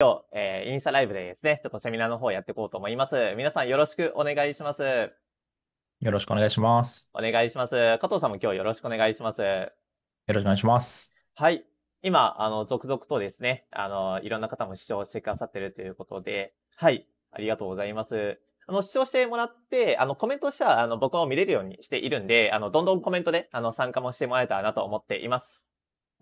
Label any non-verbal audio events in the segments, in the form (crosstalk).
今日、えー、インスタライブでですね、ちょっとセミナーの方やっていこうと思います。皆さんよろしくお願いします。よろしくお願いします。お願いします。加藤さんも今日よろしくお願いします。よろしくお願いします。はい。今、あの、続々とですね、あの、いろんな方も視聴してくださってるということで、はい。ありがとうございます。あの、視聴してもらって、あの、コメントしたら、あの、僕も見れるようにしているんで、あの、どんどんコメントで、あの、参加もしてもらえたらなと思っています。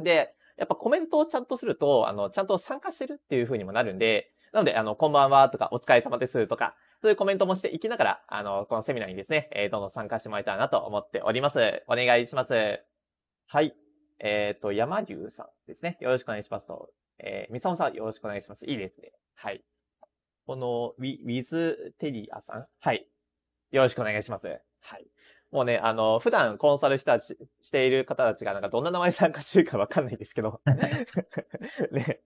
で、やっぱコメントをちゃんとすると、あの、ちゃんと参加してるっていう風にもなるんで、なので、あの、こんばんはとか、お疲れ様ですとか、そういうコメントもしていきながら、あの、このセミナーにですね、えー、どんどん参加してもらえたらなと思っております。お願いします。はい。えっ、ー、と、山牛さんですね。よろしくお願いしますと。えー、みさおさん、よろしくお願いします。いいですね。はい。この、ウィ、ウィズ・テリアさん。はい。よろしくお願いします。はい。もうね、あの、普段コンサルしたししている方たちがなんかどんな名前参加してるかわかんないですけど。(laughs) ね。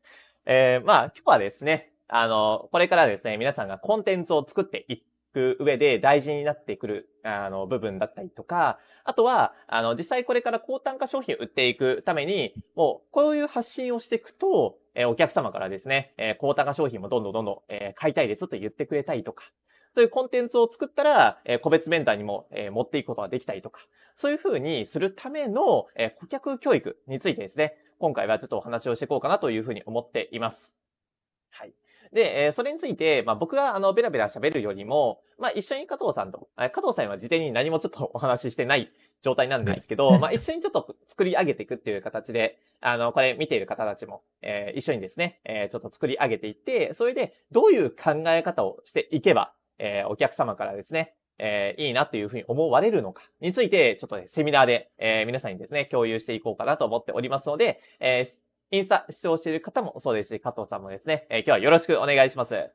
えー、まあ、今日はですね、あの、これからですね、皆さんがコンテンツを作っていく上で大事になってくる、あの、部分だったりとか、あとは、あの、実際これから高単価商品を売っていくために、もう、こういう発信をしていくと、えー、お客様からですね、えー、高単価商品もどんどんどんどん、えー、買いたいですと言ってくれたりとか、というコンテンツを作ったら、え個別メンターにも、え持っていくことができたりとか、そういうふうにするための、え顧客教育についてですね、今回はちょっとお話をしていこうかなというふうに思っています。はい。で、えそれについて、まあ、僕が、あの、ベラベラ喋るよりも、まあ、一緒に加藤さんと、加藤さんは事前に何もちょっとお話ししてない状態なんですけど、はい、まあ、一緒にちょっと作り上げていくっていう形で、あの、これ見ている方たちも、えー、一緒にですね、えー、ちょっと作り上げていって、それで、どういう考え方をしていけば、えー、お客様からですね、えー、いいなというふうに思われるのかについて、ちょっと、ね、セミナーで、えー、皆さんにですね、共有していこうかなと思っておりますので、えー、インスタ視聴している方もそうですし、加藤さんもですね、えー、今日はよろしくお願いします。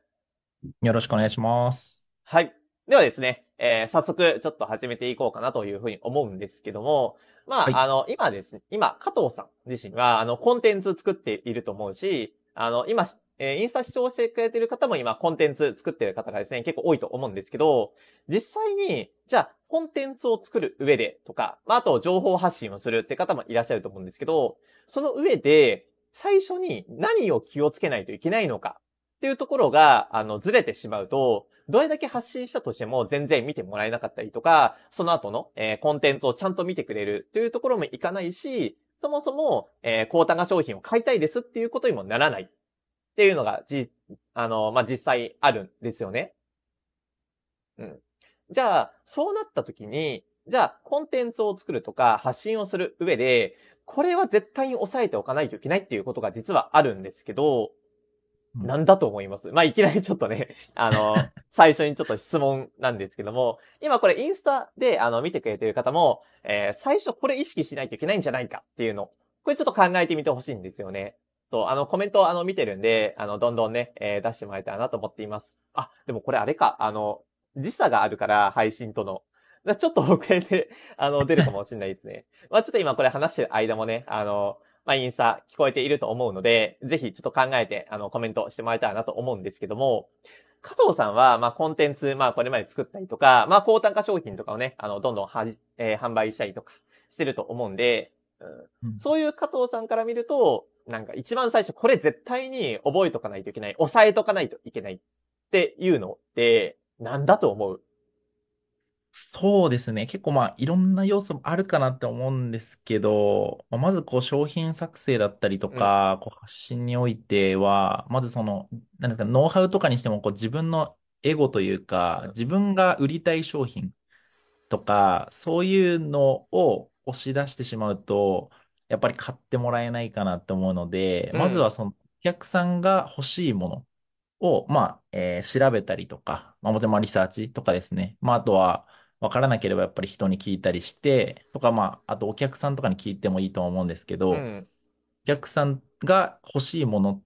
よろしくお願いします。はい。ではですね、えー、早速、ちょっと始めていこうかなというふうに思うんですけども、まあ、はい、あの、今ですね、今、加藤さん自身は、あの、コンテンツ作っていると思うし、あの、今えー、インスタ視聴してくれてる方も今、コンテンツ作ってる方がですね、結構多いと思うんですけど、実際に、じゃあ、コンテンツを作る上でとか、まあ、あと、情報発信をするって方もいらっしゃると思うんですけど、その上で、最初に何を気をつけないといけないのかっていうところが、あの、ずれてしまうと、どれだけ発信したとしても全然見てもらえなかったりとか、その後の、えー、コンテンツをちゃんと見てくれるというところもいかないし、そもそも、えー、高単価商品を買いたいですっていうことにもならないっていうのが、じ、あの、まあ、実際あるんですよね。うん。じゃあ、そうなった時に、じゃあ、コンテンツを作るとか、発信をする上で、これは絶対に押さえておかないといけないっていうことが実はあるんですけど、なんだと思いますまあ、いきなりちょっとね、(laughs) あの、最初にちょっと質問なんですけども、今これインスタで、あの、見てくれてる方も、えー、最初これ意識しないといけないんじゃないかっていうの、これちょっと考えてみてほしいんですよね。と、あの、コメント、あの、見てるんで、あの、どんどんね、えー、出してもらえたらなと思っています。あ、でもこれあれか、あの、時差があるから、配信との。ちょっと遅れて、(laughs) あの、出るかもしれないですね。(laughs) まあちょっと今これ話してる間もね、あの、まあインスタ聞こえていると思うので、ぜひちょっと考えて、あの、コメントしてもらえたらなと思うんですけども、加藤さんは、まあ、コンテンツ、まあ、これまで作ったりとか、まあ、高単価商品とかをね、あの、どんどんは、えー、販売したりとかしてると思うんで、うん、そういう加藤さんから見ると、なんか一番最初、これ絶対に覚えとかないといけない、抑えとかないといけないっていうのって、なんだと思うそうですね。結構まあいろんな要素もあるかなって思うんですけど、まあ、まずこう商品作成だったりとか、こう発信においては、まずその、なんですか、ノウハウとかにしてもこう自分のエゴというか、自分が売りたい商品とか、そういうのを押し出してしまうと、やっぱり買ってもらえないかなって思うので、まずはそのお客さんが欲しいものを、まあ、えー調べたりとか、まあ、もちろんリサーチとかですね。まあ、あとは、わからなければやっぱり人に聞いたりして、とか、まあ、あとお客さんとかに聞いてもいいと思うんですけど、うお客さんが欲しいもの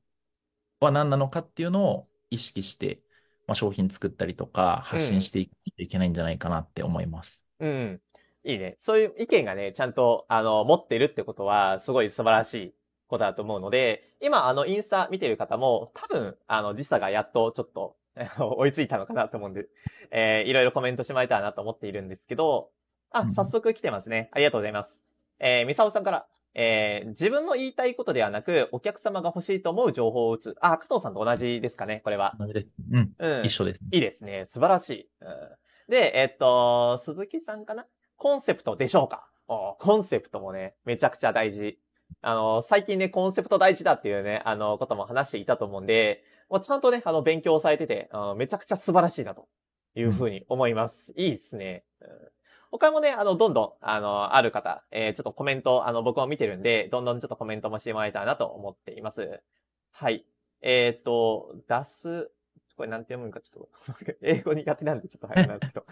は何なのかっていうのを意識して、まあ、商品作ったりとか発信していかないといけないんじゃないかなって思います。うん。いいね。そういう意見がね、ちゃんと、あの、持ってるってことは、すごい素晴らしいことだと思うので、今、あの、インスタ見てる方も、多分、あの、時差がやっとちょっと、(laughs) 追いついたのかなと思うんで、えー、いろいろコメントしてもらえたらなと思っているんですけど、あ、早速来てますね。ありがとうございます。えー、みさおさんから、えー、自分の言いたいことではなく、お客様が欲しいと思う情報を打つ。あ、加藤さんと同じですかね、これは。同じです。うん。うん、一緒です、ね。いいですね。素晴らしい。うん、で、えっと、鈴木さんかなコンセプトでしょうかコンセプトもね、めちゃくちゃ大事。あの、最近ね、コンセプト大事だっていうね、あの、ことも話していたと思うんで、もうちゃんとね、あの、勉強されてて、あのめちゃくちゃ素晴らしいな、というふうに思います。いいですね。うん他もね、あの、どんどん、あの、ある方、えー、ちょっとコメント、あの、僕も見てるんで、どんどんちょっとコメントもしてもらえたらなと思っています。はい。えっ、ー、と、出す、これなんて読むんかちょっと、英語苦手なんでちょっと早くなんですけど、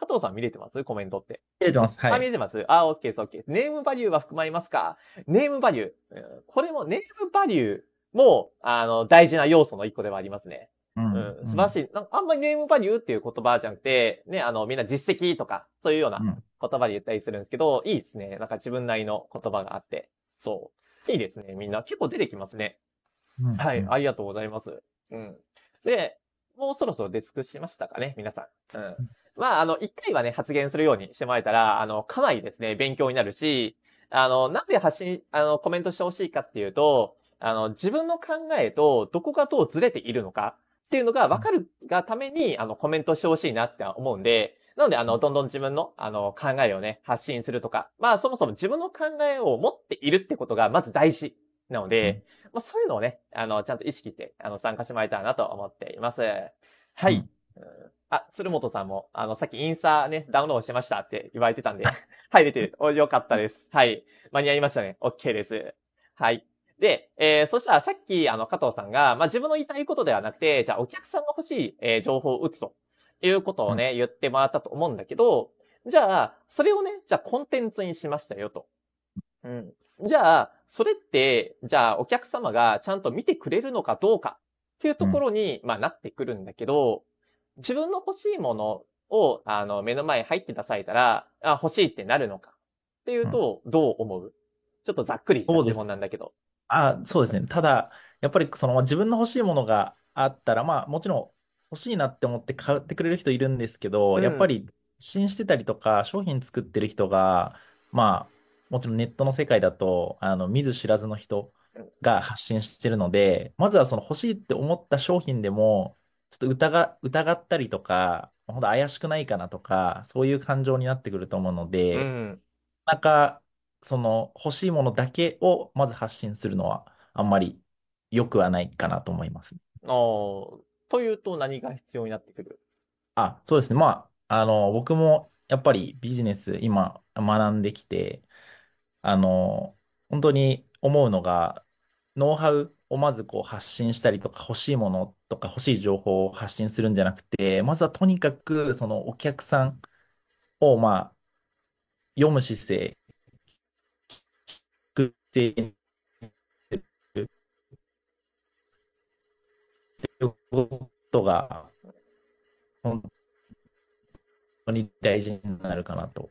加藤さん見れてますコメントって。見れてます。はい。あ、見れてますあ、OK です、OK です。ネームバリューは含まれますかネームバリュー。これもネームバリューも、あの、大事な要素の一個ではありますね。うん、うん、素晴らしい。なんかあんまりネームバリューっていう言葉じゃなくて、ね、あの、みんな実績とか、そういうような言葉で言ったりするんですけど、うん、いいですね。なんか自分なりの言葉があって。そう。いいですね、みんな。結構出てきますね。うん、はい、ありがとうございます。うん。で、もうそろそろ出尽くしましたかね、皆さん。うん。まあ、あの、一回はね、発言するようにしてもらえたら、あの、かなりですね、勉強になるし、あの、なぜ発信、あの、コメントしてほしいかっていうと、あの、自分の考えとどこがどうずれているのかっていうのが分かるがために、あの、コメントしてほしいなって思うんで、なので、あの、どんどん自分の、あの、考えをね、発信するとか、まあ、そもそも自分の考えを持っているってことが、まず大事なので、まあ、そういうのをね、あの、ちゃんと意識して、あの、参加してもらえたらなと思っています。はい。うんあ、鶴本さんも、あの、さっきインスタね、ダウンロードしましたって言われてたんで、(laughs) はい、出てる。お、よかったです。はい。間に合いましたね。OK です。はい。で、えー、そしたらさっき、あの、加藤さんが、まあ、自分の言いたいことではなくて、じゃあ、お客さんが欲しい、えー、情報を打つということをね、言ってもらったと思うんだけど、じゃあ、それをね、じゃあ、コンテンツにしましたよと。うん。じゃあ、それって、じゃあ、お客様がちゃんと見てくれるのかどうかっていうところに、まあ、なってくるんだけど、自分の欲しいものを、あの、目の前に入って出されたら、あ、欲しいってなるのかっていうと、どう思う、うん、ちょっとざっくりした疑問なんだけど。あ、そうですね。ただ、やっぱりその自分の欲しいものがあったら、まあもちろん欲しいなって思って買ってくれる人いるんですけど、うん、やっぱり信してたりとか、商品作ってる人が、まあ、もちろんネットの世界だと、あの、見ず知らずの人が発信してるので、まずはその欲しいって思った商品でも、ちょっと疑、疑ったりとか、ほんと怪しくないかなとか、そういう感情になってくると思うのうで、ん。なかなか、その欲しいものだけをまず発信するのは、あんまり良くはないかなと思います。あ、というと何が必要になってくるあ、そうですね。まあ、あの、僕もやっぱりビジネス今学んできて、あの、本当に思うのが、ノウハウをまずこう発信したりとか欲しいものとか欲しい情報を発信するんじゃなくて、まずはとにかくそのお客さんをまあ読む姿勢、聞くっていうことが本当に大事になるかなと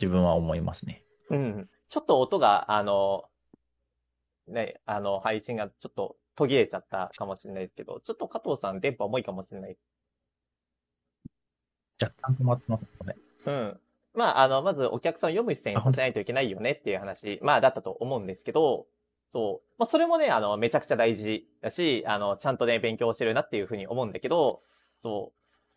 自分は思いますね。うん。ちょっと音が、あの、ね、あの、配信がちょっと途切れちゃったかもしれないですけど、ちょっと加藤さん電波重いかもしれない。若干止まってますね。うん。まあ、あの、まずお客さん読む視線をさせないといけないよねっていう話、まあ、だったと思うんですけど、そう。まあ、それもね、あの、めちゃくちゃ大事だし、あの、ちゃんとね、勉強してるなっていうふうに思うんだけど、そ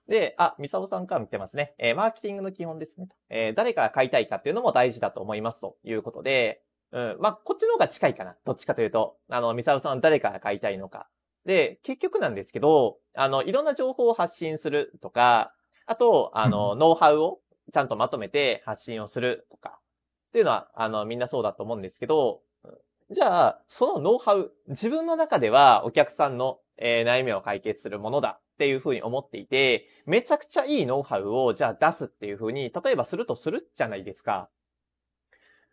う。で、あ、ミサオさんから見てますね。えー、マーケティングの基本ですね。えー、誰から買いたいかっていうのも大事だと思いますということで、うん。まあ、こっちの方が近いかな。どっちかというと。あの、ミサオさん誰から買いたいのか。で、結局なんですけど、あの、いろんな情報を発信するとか、あと、あの、ノウハウをちゃんとまとめて発信をするとか、っていうのは、あの、みんなそうだと思うんですけど、じゃあ、そのノウハウ、自分の中ではお客さんの、えー、悩みを解決するものだっていうふうに思っていて、めちゃくちゃいいノウハウをじゃあ出すっていうふうに、例えばするとするじゃないですか。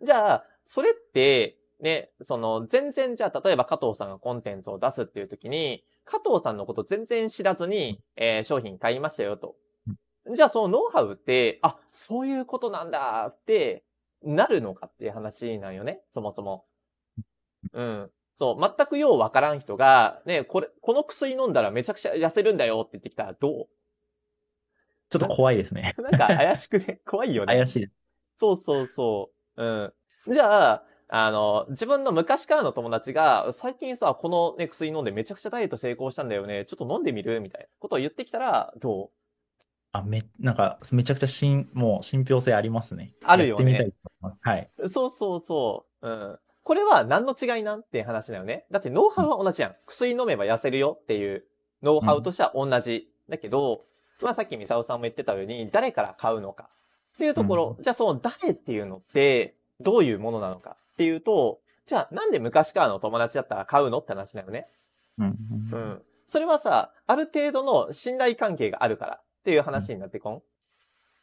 じゃあ、それって、ね、その、全然じゃあ、例えば加藤さんがコンテンツを出すっていう時に、加藤さんのこと全然知らずに、えー、商品買いましたよと。じゃあ、そのノウハウって、あ、そういうことなんだって、なるのかっていう話なんよね、そもそも。うん。そう、全くようわからん人が、ね、これ、この薬飲んだらめちゃくちゃ痩せるんだよって言ってきたらどうちょっと怖いですね。なんか怪しくね、怖いよね。怪しい。そうそうそう。うん。じゃあ、あの、自分の昔からの友達が、最近さ、この、ね、薬飲んでめちゃくちゃダイエット成功したんだよね。ちょっと飲んでみるみたいなことを言ってきたら、どうあ、め、なんか、めちゃくちゃ信、もう信憑性ありますね。あるよね。やってみたいと思います。はい。そうそうそう。うん。これは何の違いなんって話だよね。だってノウハウは同じやん。薬飲めば痩せるよっていうノウハウとしては同じ。だけど、まあさっきミサオさんも言ってたように、誰から買うのかっていうところ、うん、じゃあその誰っていうのって、どういうものなのかっていうと、じゃあなんで昔からの友達だったら買うのって話だよね。うん。うん。それはさ、ある程度の信頼関係があるからっていう話になってこん、うん、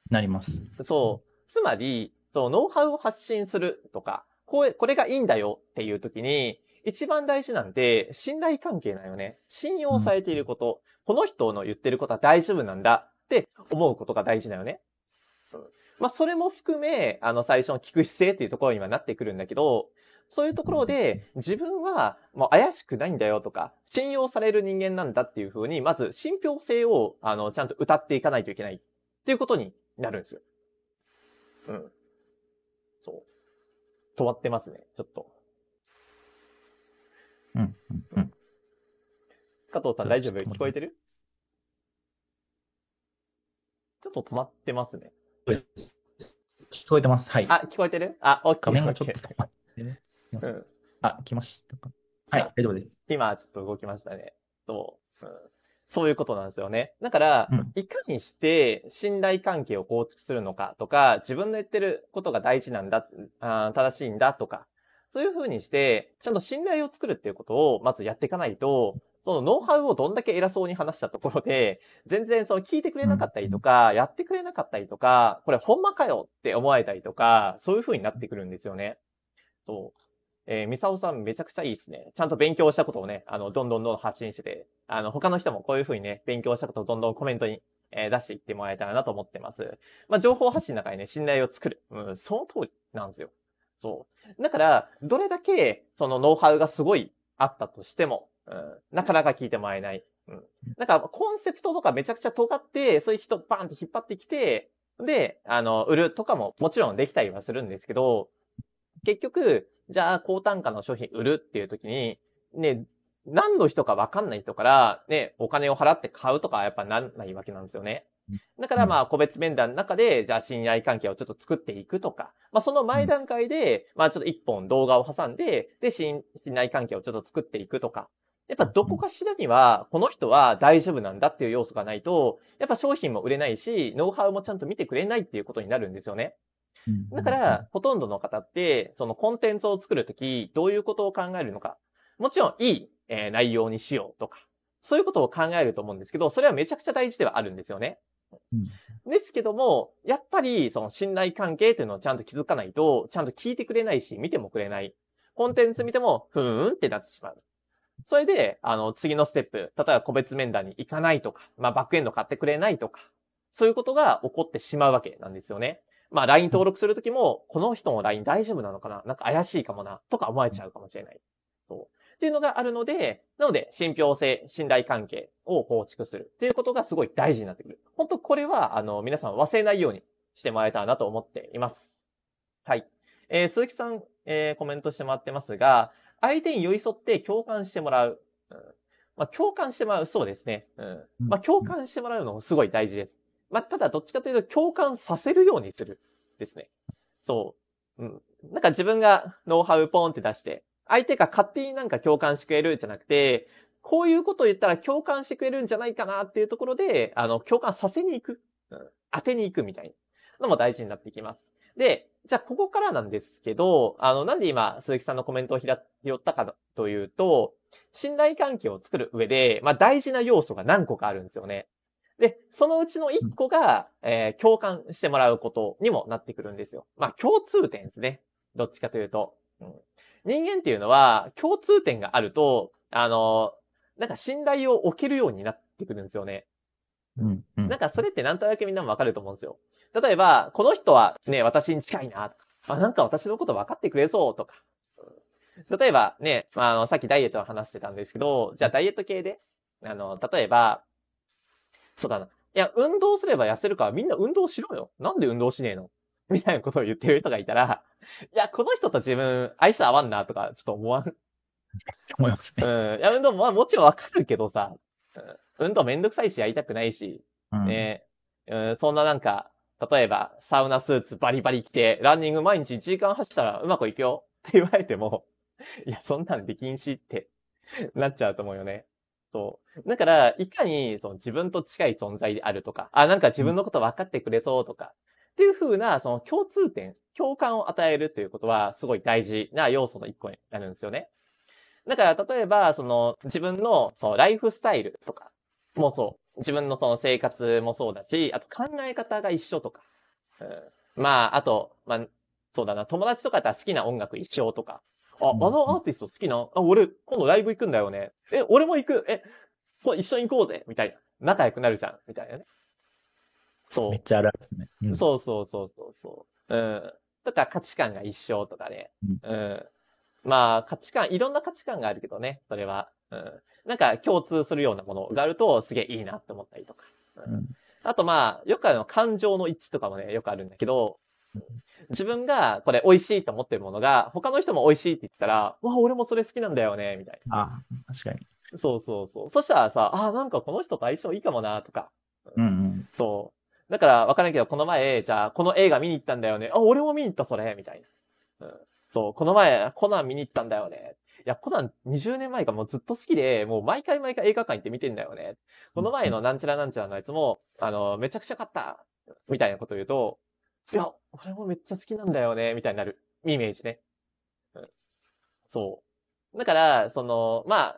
なります。そう。つまり、そのノウハウを発信するとか、これ、これがいいんだよっていう時に、一番大事なんて、信頼関係だよね。信用されていること、うん、この人の言ってることは大丈夫なんだって思うことが大事だよね。うん、まあ、それも含め、あの、最初の聞く姿勢っていうところにはなってくるんだけど、そういうところで、自分はもう怪しくないんだよとか、信用される人間なんだっていうふうに、まず信憑性を、あの、ちゃんと歌っていかないといけないっていうことになるんですよ。うん。そう。止まってますね、ちょっと。うん、うん、うん。加藤さん大丈夫聞こえてるちょっと止まってますね。聞こえてます。はい。あ、聞こえてるあ、OK。画面がちょっと、あ、来ましたか。はい、大丈夫です。今、ちょっと動きましたね。と、うん、そういうことなんですよね。だから、うん、いかにして信頼関係を構築するのかとか、自分の言ってることが大事なんだ、あ正しいんだとか、そういうふうにして、ちゃんと信頼を作るっていうことを、まずやっていかないと、そのノウハウをどんだけ偉そうに話したところで、(laughs) 全然その聞いてくれなかったりとか、やってくれなかったりとか、これほんまかよって思われたりとか、そういう風になってくるんですよね。そう。えー、ミサオさんめちゃくちゃいいですね。ちゃんと勉強したことをね、あの、どんどんどん発信してて、あの、他の人もこういう風にね、勉強したことをどんどんコメントに、えー、出していってもらえたらなと思ってます。まあ、情報発信の中にね、信頼を作る。うん、その通りなんですよ。そう。だから、どれだけ、そのノウハウがすごいあったとしても、うん、なかなか聞いてもらえない。うん。なんか、コンセプトとかめちゃくちゃ尖って、そういう人バーンって引っ張ってきて、で、あの、売るとかももちろんできたりはするんですけど、結局、じゃあ、高単価の商品売るっていう時に、ね、何の人かわかんない人から、ね、お金を払って買うとかやっぱなんないわけなんですよね。だからまあ、個別面談の中で、じゃあ信頼関係をちょっと作っていくとか、まあその前段階で、まあちょっと一本動画を挟んで、で、信頼関係をちょっと作っていくとか、やっぱどこかしらには、この人は大丈夫なんだっていう要素がないと、やっぱ商品も売れないし、ノウハウもちゃんと見てくれないっていうことになるんですよね。だから、ほとんどの方って、そのコンテンツを作るとき、どういうことを考えるのか。もちろん、いい、え内容にしようとか、そういうことを考えると思うんですけど、それはめちゃくちゃ大事ではあるんですよね。ですけども、やっぱり、その信頼関係というのをちゃんと気づかないと、ちゃんと聞いてくれないし、見てもくれない。コンテンツ見ても、ふーんってなってしまう。それで、あの、次のステップ、例えば個別面談に行かないとか、まあ、バックエンド買ってくれないとか、そういうことが起こってしまうわけなんですよね。まあ、LINE 登録するときも、この人も LINE 大丈夫なのかななんか怪しいかもなとか思えちゃうかもしれない。そう。っていうのがあるので、なので、信憑性、信頼関係を構築するっていうことがすごい大事になってくる。本当これは、あの、皆さん忘れないようにしてもらえたらなと思っています。はい。えー、鈴木さん、えー、コメントしてもらってますが、相手に寄り添って共感してもらう。うん、まあ、共感してもらう、そうですね。うん。まあ、共感してもらうのもすごい大事です。まあ、ただ、どっちかというと、共感させるようにする。ですね。そう。うん。なんか自分がノウハウポーンって出して、相手が勝手になんか共感してくれるんじゃなくて、こういうことを言ったら共感してくれるんじゃないかなっていうところで、あの、共感させに行く。うん。当てに行くみたいなのも大事になっていきます。で、じゃあ、ここからなんですけど、あの、なんで今、鈴木さんのコメントを拾ったかというと、信頼関係を作る上で、まあ、大事な要素が何個かあるんですよね。で、そのうちの1個が、えー、共感してもらうことにもなってくるんですよ。まあ、共通点ですね。どっちかというと。うん、人間っていうのは、共通点があると、あの、なんか信頼を置けるようになってくるんですよね。うん、うん、なんかそれってなんとなくみんなもわかると思うんですよ。例えば、この人はね、私に近いな、あ、なんか私のこと分かってくれそうとか。例えばね、あの、さっきダイエットの話してたんですけど、じゃあダイエット系で、あの、例えば、そうだな。いや、運動すれば痩せるからみんな運動しろよ。なんで運動しねえのみたいなことを言ってる人がいたら、いや、この人と自分、相性合わんなとか、ちょっと思わん。思いますね。うん。いや、運動も、もちろんわかるけどさ、運動めんどくさいし、やりたくないし、ね、うん、うん、そんななんか、例えば、サウナスーツバリバリ着て、ランニング毎日1時間走ったらうまくいくよって言われても、いや、そんなんで禁止ってなっちゃうと思うよね。そう。だから、いかに、その自分と近い存在であるとか、あ、なんか自分のこと分かってくれそうとか、っていう風な、その共通点、共感を与えるっていうことは、すごい大事な要素の一個になるんですよね。だから、例えば、その、自分の、その、ライフスタイルとか、もそう。自分のその生活もそうだし、あと考え方が一緒とか。うん、まあ、あと、まあ、そうだな、友達とかだったら好きな音楽一緒とか。あ、あのアーティスト好きな、あ、俺、今度ライブ行くんだよね。え、俺も行く。え、そう、一緒に行こうぜ。みたいな。仲良くなるじゃん。みたいなね。そう。めっちゃあるですね。うん、そうそうそうそうそう。うん。とか価値観が一緒とかね。うん。まあ、価値観、いろんな価値観があるけどね、それは。うん。なんか共通するようなものがあると、すげえいいなって思ったりとか。うん、あとまあ、よくあの、感情の一致とかもね、よくあるんだけど、自分がこれ美味しいと思ってるものが、他の人も美味しいって言ったら、わ、俺もそれ好きなんだよね、みたいな。ああ、確かに。そうそうそう。そしたらさ、あ、なんかこの人と相性いいかもな、とか。うん、うん。そう。だから、わからんけど、この前、じゃあ、この映画見に行ったんだよね。あ、俺も見に行った、それ、みたいな。うん。そう、この前、コナン見に行ったんだよね。や、コナン20年前かもうずっと好きで、もう毎回毎回映画館行って見てんだよね。この前のなんちゃらなんちゃらのやつも、あの、めちゃくちゃ買った、みたいなこと言うと、いや、俺もめっちゃ好きなんだよね、みたいになる。イメージね。うん、そう。だから、その、まあ、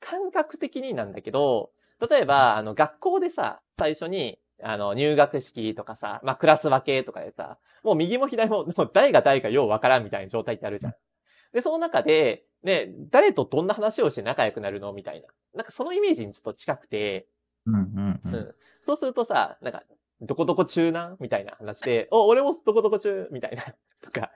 感覚的になんだけど、例えば、あの、学校でさ、最初に、あの、入学式とかさ、まあ、クラス分けとかでさ、もう右も左も、もう誰が誰かようわからんみたいな状態ってあるじゃん。で、その中で、ね、誰とどんな話をして仲良くなるのみたいな。なんかそのイメージにちょっと近くて、うんうんうん、うん、そうするとさ、なんか、どこどこ中なみたいな話で、(laughs) お、俺もどこどこ中みたいな。(laughs) とか。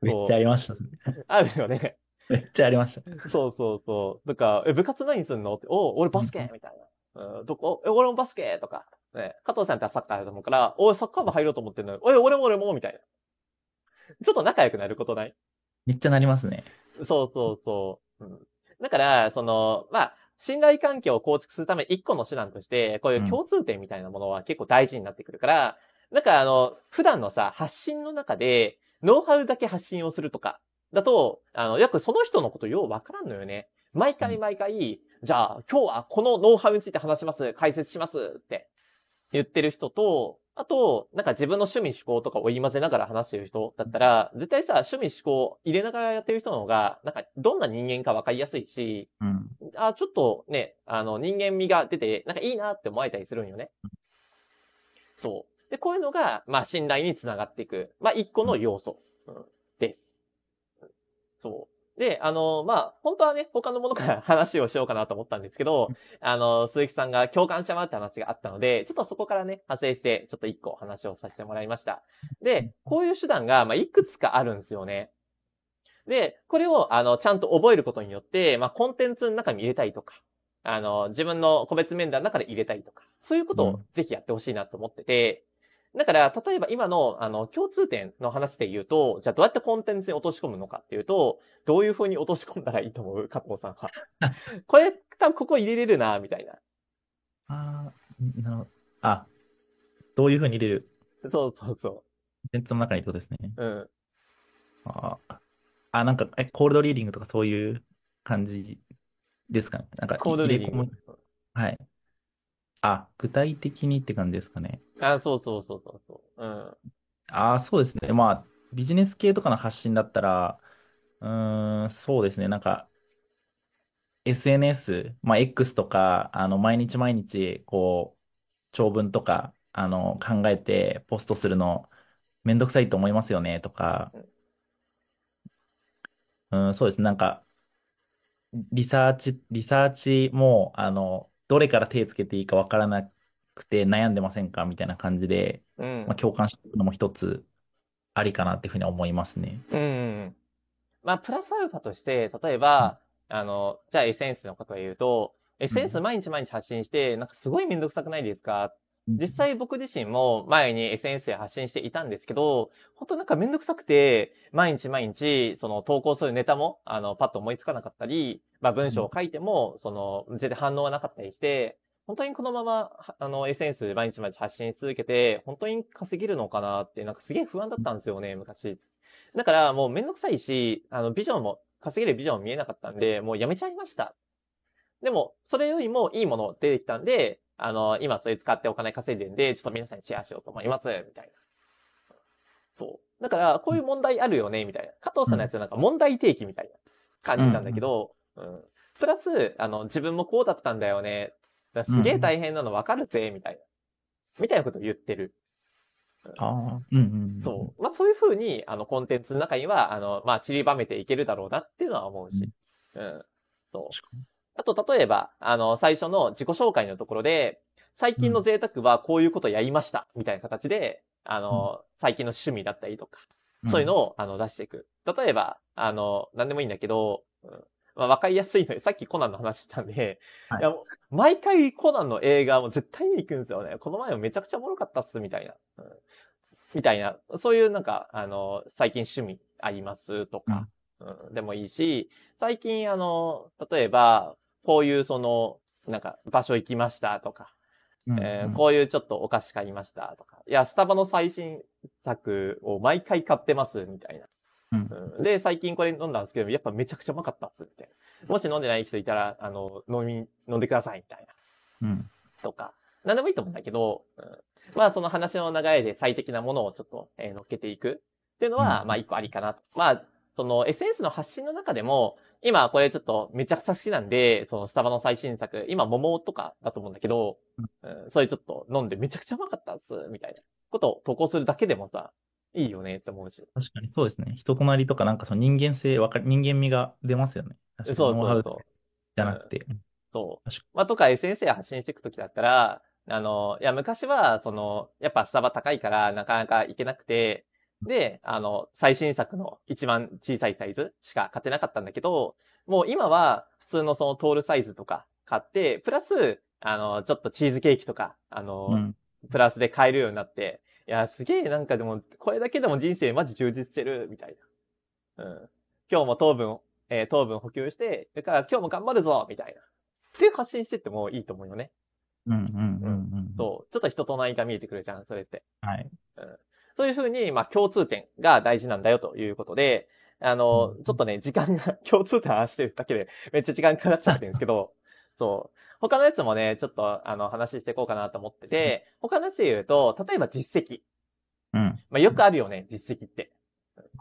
めっちゃありましたね。あるよね。めっちゃありました。そうそうそう。とか、え、部活何すんのって、お、俺バスケみたいな。うん、どこ、え、俺もバスケとか。ね、加藤さんってサッカーだと思うから、おい、サッカー部入ろうと思ってんのよ。おい、俺も俺もみたいな。ちょっと仲良くなることないめっちゃなりますね。(laughs) そうそうそう。うん、だから、その、まあ、信頼関係を構築するため一個の手段として、こういう共通点みたいなものは結構大事になってくるから、うん、なんかあの、普段のさ、発信の中で、ノウハウだけ発信をするとか、だと、あの、よくその人のことようわからんのよね。毎回毎回、じゃあ今日はこのノウハウについて話します、解説しますって言ってる人と、あと、なんか自分の趣味思考とかを言い混ぜながら話してる人だったら、絶対さ、趣味思考入れながらやってる人の方が、なんかどんな人間かわかりやすいし、うん、あ、ちょっとね、あの人間味が出て、なんかいいなって思えたりするんよね。そう。で、こういうのが、まあ信頼につながっていく、まあ一個の要素、うん、です。そう。で、あの、まあ、本当はね、他のものから (laughs) 話をしようかなと思ったんですけど、あの、鈴木さんが共感してもうって話があったので、ちょっとそこからね、派生して、ちょっと一個話をさせてもらいました。で、こういう手段が、まあ、いくつかあるんですよね。で、これを、あの、ちゃんと覚えることによって、まあ、コンテンツの中に入れたいとか、あの、自分の個別面談の中で入れたいとか、そういうことをぜひやってほしいなと思ってて、だから、例えば今の、あの、共通点の話で言うと、じゃあどうやってコンテンツに落とし込むのかっていうと、どういうふうに落とし込んだらいいと思う加藤さんは。(laughs) これ、多分ここ入れれるな、みたいな。ああ、なるほど。あ、どういうふうに入れるそうそうそう。コンテンツの中にってとですね。うん。ああ、なんか、え、コールドリーディングとかそういう感じですかね。なんか、コールドリーディング。はい。あ、具体的にって感じですかね。あ、そうそうそうそうそう。うん。あ、そうですね。まあ、ビジネス系とかの発信だったら、うーん、そうですね。なんか、SNS、まあ、X とか、あの、毎日毎日、こう、長文とか、あの、考えてポストするの、めんどくさいと思いますよね、とか。うん、そうですね。なんか、リサーチ、リサーチも、あの、どれから手つけていいかわからなくて悩んでませんかみたいな感じで、うん、まあ、共感していくのも一つありかなっていうふうに思いますね。うん。まあ、プラスアルファとして、例えば、うん、あの、じゃあエッセンスのことで言うと、エッセンス毎日毎日発信して、なんかすごいめんどくさくないですかっ実際僕自身も前に SNS で発信していたんですけど、本当なんかめんどくさくて、毎日毎日、その投稿するネタも、あの、パッと思いつかなかったり、まあ文章を書いても、その、全然反応がなかったりして、本当にこのまま、あの、SNS 毎日毎日発信し続けて、本当に稼げるのかなって、なんかすげえ不安だったんですよね、昔。だからもうめんどくさいし、あの、ビジョンも、稼げるビジョンも見えなかったんで、もうやめちゃいました。でも、それよりもいいもの出てきたんで、あの、今それ使ってお金稼いでるんで、ちょっと皆さんにシェアしようと思います、みたいな。そう。だから、こういう問題あるよね、みたいな。加藤さんのやつはなんか問題提起みたいな感じなんだけど、うん、プラス、あの、自分もこうだったんだよね。すげえ大変なのわかるぜ、みたいな。みたいなことを言ってる。ああ、うんうん。そう。まあ、そういうふうに、あの、コンテンツの中には、あの、まあ、散りばめていけるだろうなっていうのは思うし。うん。そう。あと、例えば、あの、最初の自己紹介のところで、最近の贅沢はこういうことやりました、みたいな形で、あの、最近の趣味だったりとか、そういうのを、あの、出していく。例えば、あの、何でもいいんだけど、うん、まあ、わかりやすいので、さっきコナンの話したんで、はい、いや毎回コナンの映画も絶対に行くんですよね。この前もめちゃくちゃおもろかったっす、みたいな。うん、みたいな、そういうなんか、あの、最近趣味ありますとか、うん、うん、でもいいし、最近あの、例えば、こういうその、なんか場所行きましたとか、えこういうちょっとお菓子買いましたとか、いや、スタバの最新作を毎回買ってますみたいな。うん、で、最近これ飲んだんですけど、やっぱめちゃくちゃうまかったっつって。もし飲んでない人いたら、あの、飲み、飲んでくださいみたいな。うん。とか、なんでもいいと思うんだけど、うん、まあその話の流れで最適なものをちょっと、えー、乗っけていくっていうのは、うん、まあ一個ありかなと。まあ、その SNS の発信の中でも、今これちょっとめちゃくちゃ好きなんで、そのスタバの最新作、今桃とかだと思うんだけど、うん、それちょっと飲んでめちゃくちゃうまかったっす、みたいなことを投稿するだけでもさ、いいよねって思うし。確かにそうですね。人となりとかなんかその人間性わか、人間味が出ますよね。そうそうそう。じゃなくて。うん、そう。まあ、とか SNS で発信していくときだったら、あの、いや、昔は、その、やっぱスタバ高いから、なかなか行けなくて、で、あの、最新作の一番小さいサイズしか買ってなかったんだけど、もう今は普通のそのトールサイズとか買って、プラス、あの、ちょっとチーズケーキとか、あの、うん、プラスで買えるようになって、いや、すげえなんかでも、これだけでも人生マジ充実してる、みたいな。うん。今日も糖分、えー、糖分補給して、だから今日も頑張るぞ、みたいな。って発信してってもいいと思うよね。うんうんうんうん。そう。ちょっと人となりが見えてくるじゃん、それって。はい。うん。そういうふうに、まあ、共通点が大事なんだよということで、あの、ちょっとね、時間が、共通点話してるだけで、めっちゃ時間かかっちゃってるんですけど、(laughs) そう。他のやつもね、ちょっと、あの、話していこうかなと思ってて、他のやつで言うと、例えば実績。うん。まあ、よくあるよね、実績って。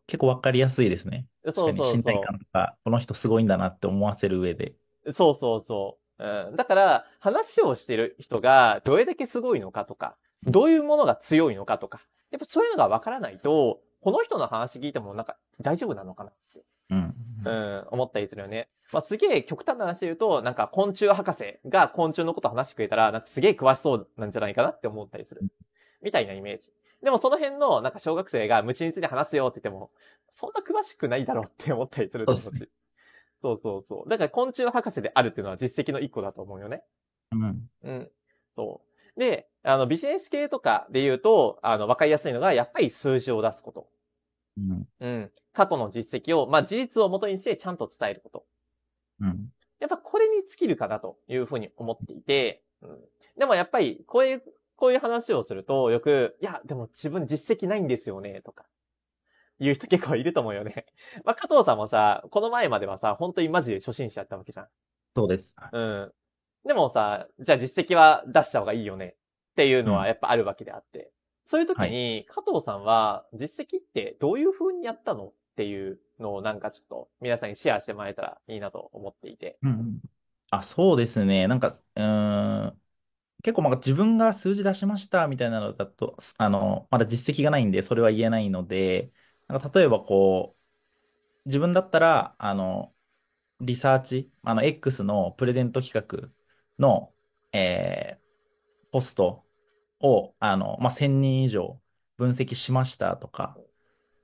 結構わかりやすいですね。そうそうそう。信頼感とか、この人すごいんだなって思わせる上で。そうそうそう。うん、だから、話をしてる人が、どれだけすごいのかとか、どういうものが強いのかとか、やっぱそういうのがわからないと、この人の話聞いてもなんか大丈夫なのかなって。うん。うん、思ったりするよね。まあ、すげえ極端な話で言うと、なんか昆虫博士が昆虫のこと話してくれたら、なんかすげえ詳しそうなんじゃないかなって思ったりする。みたいなイメージ。でもその辺の、なんか小学生が無知について話すよって言っても、そんな詳しくないだろうって思ったりすると思うし。そうそうそう。だから昆虫博士であるっていうのは実績の一個だと思うよね。うん。うん。そう。で、あの、ビジネス系とかで言うと、あの、わかりやすいのが、やっぱり数字を出すこと。うん。うん。過去の実績を、まあ、事実をもとにしてちゃんと伝えること。うん。やっぱこれに尽きるかなというふうに思っていて、うん。でもやっぱり、こういう、こういう話をすると、よく、いや、でも自分実績ないんですよね、とか。いう人結構いると思うよね。(laughs) まあ、加藤さんもさ、この前まではさ、本当にマジで初心者だったわけじゃん。そうです。うん。でもさ、じゃあ実績は出した方がいいよねっていうのはやっぱあるわけであって。うん、そういう時に、加藤さんは実績ってどういう風にやったのっていうのをなんかちょっと皆さんにシェアしてもらえたらいいなと思っていて。うん、あ、そうですね。なんか、うん、結構まあ自分が数字出しましたみたいなのだと、あの、まだ実績がないんで、それは言えないので、なんか例えばこう、自分だったら、あの、リサーチ、あの、X のプレゼント企画の、えー、ポストを、あの、まあ、1000人以上分析しましたとか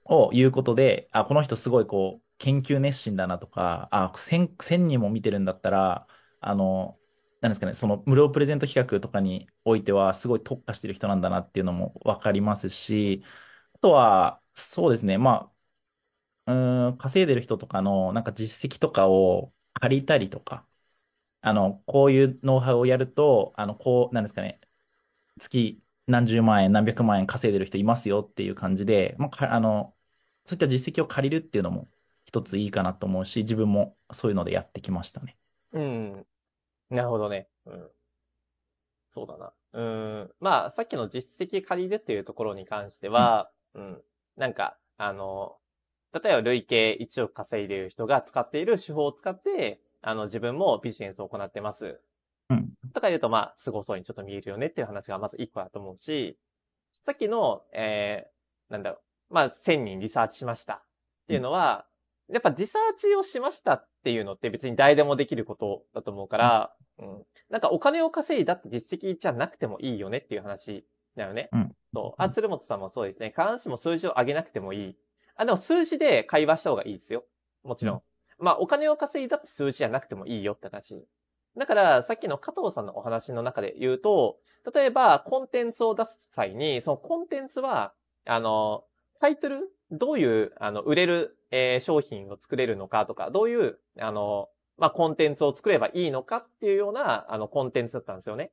を言うことで、あ、この人すごいこう、研究熱心だなとか、あ、1000、1000人も見てるんだったら、あの、なんですかね、その無料プレゼント企画とかにおいては、すごい特化してる人なんだなっていうのもわかりますし、あとは、そうですね、まあ、うん、稼いでる人とかの、なんか実績とかを借りたりとか、あの、こういうノウハウをやると、あの、こう、なんですかね、月何十万円、何百万円稼いでる人いますよっていう感じで、まあ、あの、そういった実績を借りるっていうのも一ついいかなと思うし、自分もそういうのでやってきましたね。うん。なるほどね。うん。そうだな。うん。まあ、さっきの実績借りるっていうところに関しては、うん、うん、なんか、あの、例えば累計1億稼いでる人が使っている手法を使って、あの、自分もビジネスを行ってます。うん。とか言うと、まあ、凄そうにちょっと見えるよねっていう話がまず一個だと思うし、さっきの、えー、なんだろう、まあ、1000人リサーチしましたっていうのは、うん、やっぱリサーチをしましたっていうのって別に誰でもできることだと思うから、うん。うん、なんかお金を稼いだって実績じゃなくてもいいよねっていう話だよね。うん。そう。あ、鶴本さんもそうですね。必ずしも数字を上げなくてもいい。あ、でも数字で会話した方がいいですよ。もちろん。まあ、お金を稼いだって数字じゃなくてもいいよって話。だから、さっきの加藤さんのお話の中で言うと、例えば、コンテンツを出す際に、そのコンテンツは、あの、タイトルどういう、あの、売れる、えー、商品を作れるのかとか、どういう、あの、まあ、コンテンツを作ればいいのかっていうような、あの、コンテンツだったんですよね。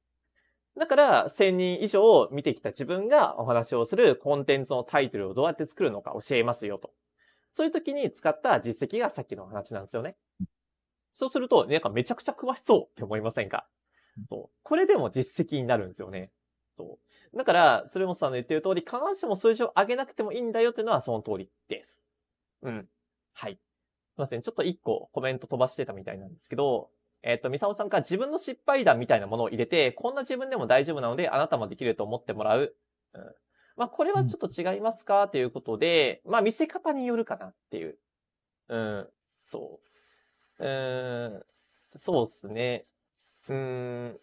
だから、1000人以上見てきた自分がお話をするコンテンツのタイトルをどうやって作るのか教えますよと。そういう時に使った実績がさっきの話なんですよね。そうすると、なんかめちゃくちゃ詳しそうって思いませんかそうこれでも実績になるんですよね。そうだから、鶴本さんの言ってる通り、必ずしも数字を上げなくてもいいんだよっていうのはその通りです。うん。はい。すいません。ちょっと一個コメント飛ばしてたみたいなんですけど、えっ、ー、と、ミサオさんから自分の失敗談みたいなものを入れて、こんな自分でも大丈夫なので、あなたもできると思ってもらう。うん、まあ、これはちょっと違いますかということで、まあ、見せ方によるかなっていう。うん、そう。うん、そうですね。うん、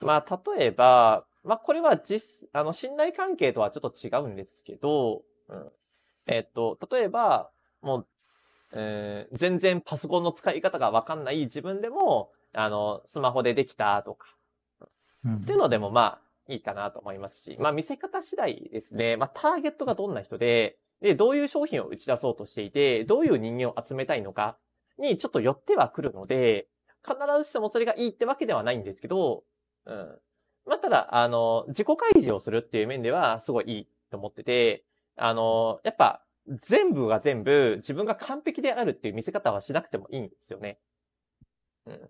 まあ、例えば、まあ、これは実、あの、信頼関係とはちょっと違うんですけど、うん、えっ、と、例えば、もう、えー、全然パソコンの使い方がわかんない自分でも、あの、スマホでできたとか、うん、っていうのでもまあ、いいかなと思いますし、まあ見せ方次第ですね。まあターゲットがどんな人で、で、どういう商品を打ち出そうとしていて、どういう人間を集めたいのかにちょっと寄ってはくるので、必ずしもそれがいいってわけではないんですけど、うん。まあただ、あの、自己開示をするっていう面ではすごいいいと思ってて、あの、やっぱ全部が全部自分が完璧であるっていう見せ方はしなくてもいいんですよね。うん。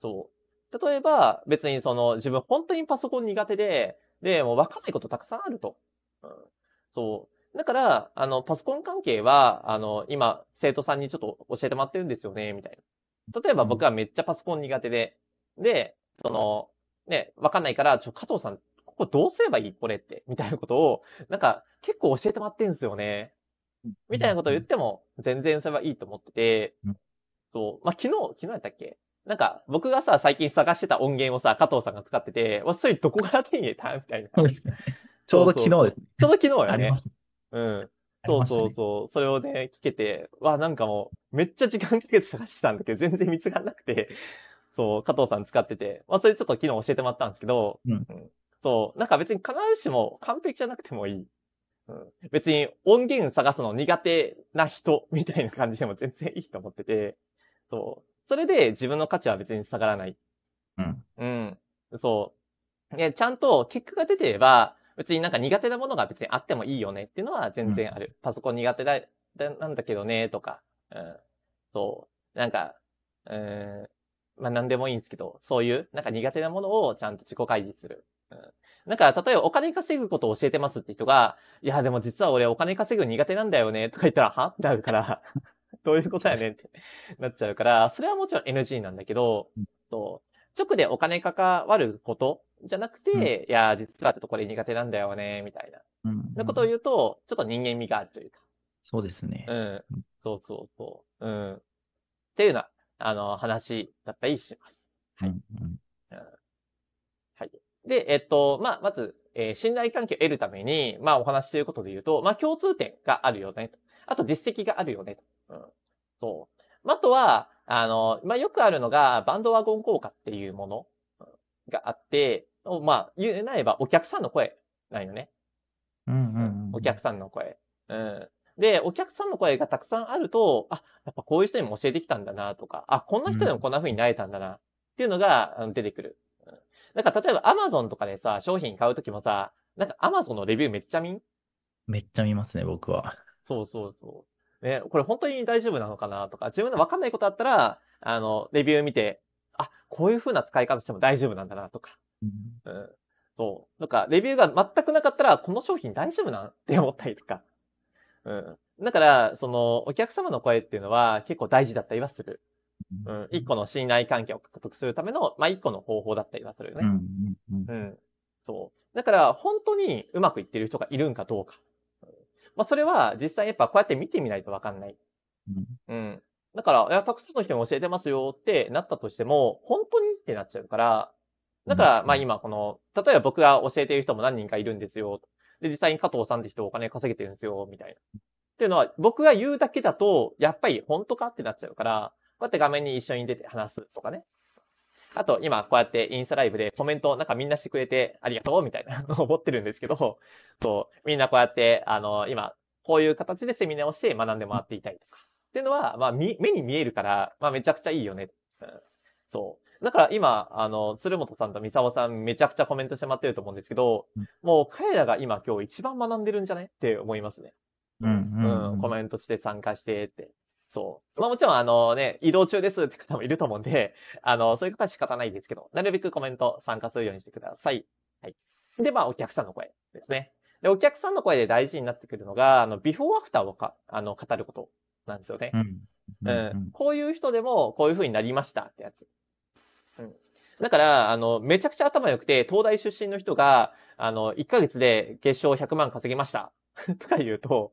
そう。例えば、別にその自分本当にパソコン苦手で、で、もう分かんないことたくさんあると。うん、そう。だから、あの、パソコン関係は、あの、今、生徒さんにちょっと教えてもらってるんですよね、みたいな。例えば僕はめっちゃパソコン苦手で、で、その、ね、分かんないから、ちょ、加藤さん、ここどうすればいいこれって、みたいなことを、なんか、結構教えてもらってんすよね。みたいなことを言っても、全然それはいいと思ってて、そう、まあ、昨日、昨日やったっけなんか、僕がさ、最近探してた音源をさ、加藤さんが使ってて、わ、それどこから手に入れたみたいな。(laughs) ちょうど昨日です、ちょうど昨日よね。ありました。うん。そうそうそう、ね。それをね、聞けて、わ、なんかもう、めっちゃ時間かけて探してたんだけど、全然見つからなくて、そう、加藤さん使ってて、まあ、それちょっと昨日教えてもらったんですけど、うん、そう、なんか別に必ずしも完璧じゃなくてもいい。うん、別に音源探すの苦手な人みたいな感じでも全然いいと思ってて、そう、それで自分の価値は別に下がらない。うん。うん。そう。で、ちゃんと結果が出てれば、別になんか苦手なものが別にあってもいいよねっていうのは全然ある。うん、パソコン苦手だ、なんだけどね、とか。うん。そう。なんか、うん。まあ何でもいいんですけど、そういうなんか苦手なものをちゃんと自己開示する。うん。なんか、例えばお金稼ぐことを教えてますって人が、いや、でも実は俺お金稼ぐ苦手なんだよね、とか言ったら、はってなるからどういうことやねんってなっちゃうから、それはもちろん NG なんだけど、直でお金かかわることじゃなくて、うん、いや、実はってとこれで苦手なんだよね、みたいな。うん、なことを言うと、ちょっと人間味があるというか。そうですね。うん。そうそうそう。うん。っていうような、あの、話だったりします。はい。うんうんはい。で、えっと、まあ、まず、えー、信頼関係を得るために、まあ、お話しいることで言うと、まあ、共通点があるよね。あと、実績があるよね。うん。そう。あとは、あの、まあ、よくあるのが、バンドワゴン効果っていうものがあって、まあ、言えないばお客さんの声ないのね。うんうん、うん、お客さんの声。うん。で、お客さんの声がたくさんあると、あ、やっぱこういう人にも教えてきたんだなとか、あ、こんな人でもこんな風になれたんだなっていうのが出てくる。うん、なんか例えばアマゾンとかでさ、商品買うときもさ、なんかアマゾンのレビューめっちゃ見んめっちゃ見ますね、僕は。そうそうそう。ね、これ本当に大丈夫なのかなとか、自分でわかんないことあったら、あの、レビュー見て、あ、こういう風な使い方しても大丈夫なんだなとか。うん。そう。なんか、レビューが全くなかったら、この商品大丈夫なんって思ったりとか。うん。だから、その、お客様の声っていうのは結構大事だったりはする。うん。一個の信頼関係を獲得するための、まあ、一個の方法だったりはするよね。うん。そう。だから、本当にうまくいってる人がいるんかどうか。まあ、それは実際やっぱこうやって見てみないとわかんない。うん。だから、いや、たくさんの人に教えてますよってなったとしても、本当にってなっちゃうから、だから、まあ今この、例えば僕が教えている人も何人かいるんですよ。で、実際に加藤さんって人お金稼げてるんですよ、みたいな。っていうのは、僕が言うだけだと、やっぱり本当かってなっちゃうから、こうやって画面に一緒に出て話すとかね。あと、今、こうやってインスタライブでコメント、なんかみんなしてくれてありがとうみたいなのを (laughs) 思ってるんですけど、そう、みんなこうやって、あの、今、こういう形でセミナーをして学んでもらっていたりとか。っていうのは、まあ、目に見えるから、まあ、めちゃくちゃいいよね。うん、そう。だから今、あの、鶴本さんと三沢さんめちゃくちゃコメントしてもらってると思うんですけど、もう彼らが今今日一番学んでるんじゃねって思いますね。うん、うん、コメントして参加してって。そう。まあもちろん、あのね、移動中ですって方もいると思うんで、あの、そういう方は仕方ないですけど、なるべくコメント参加するようにしてください。はい。で、まあ、お客さんの声ですね。で、お客さんの声で大事になってくるのが、あの、ビフォーアフターをか、あの、語ることなんですよね。うん。うん、うん、こういう人でも、こういう風になりましたってやつ。うん。だから、あの、めちゃくちゃ頭良くて、東大出身の人が、あの、1ヶ月で月賞100万稼ぎました (laughs) とか言うと、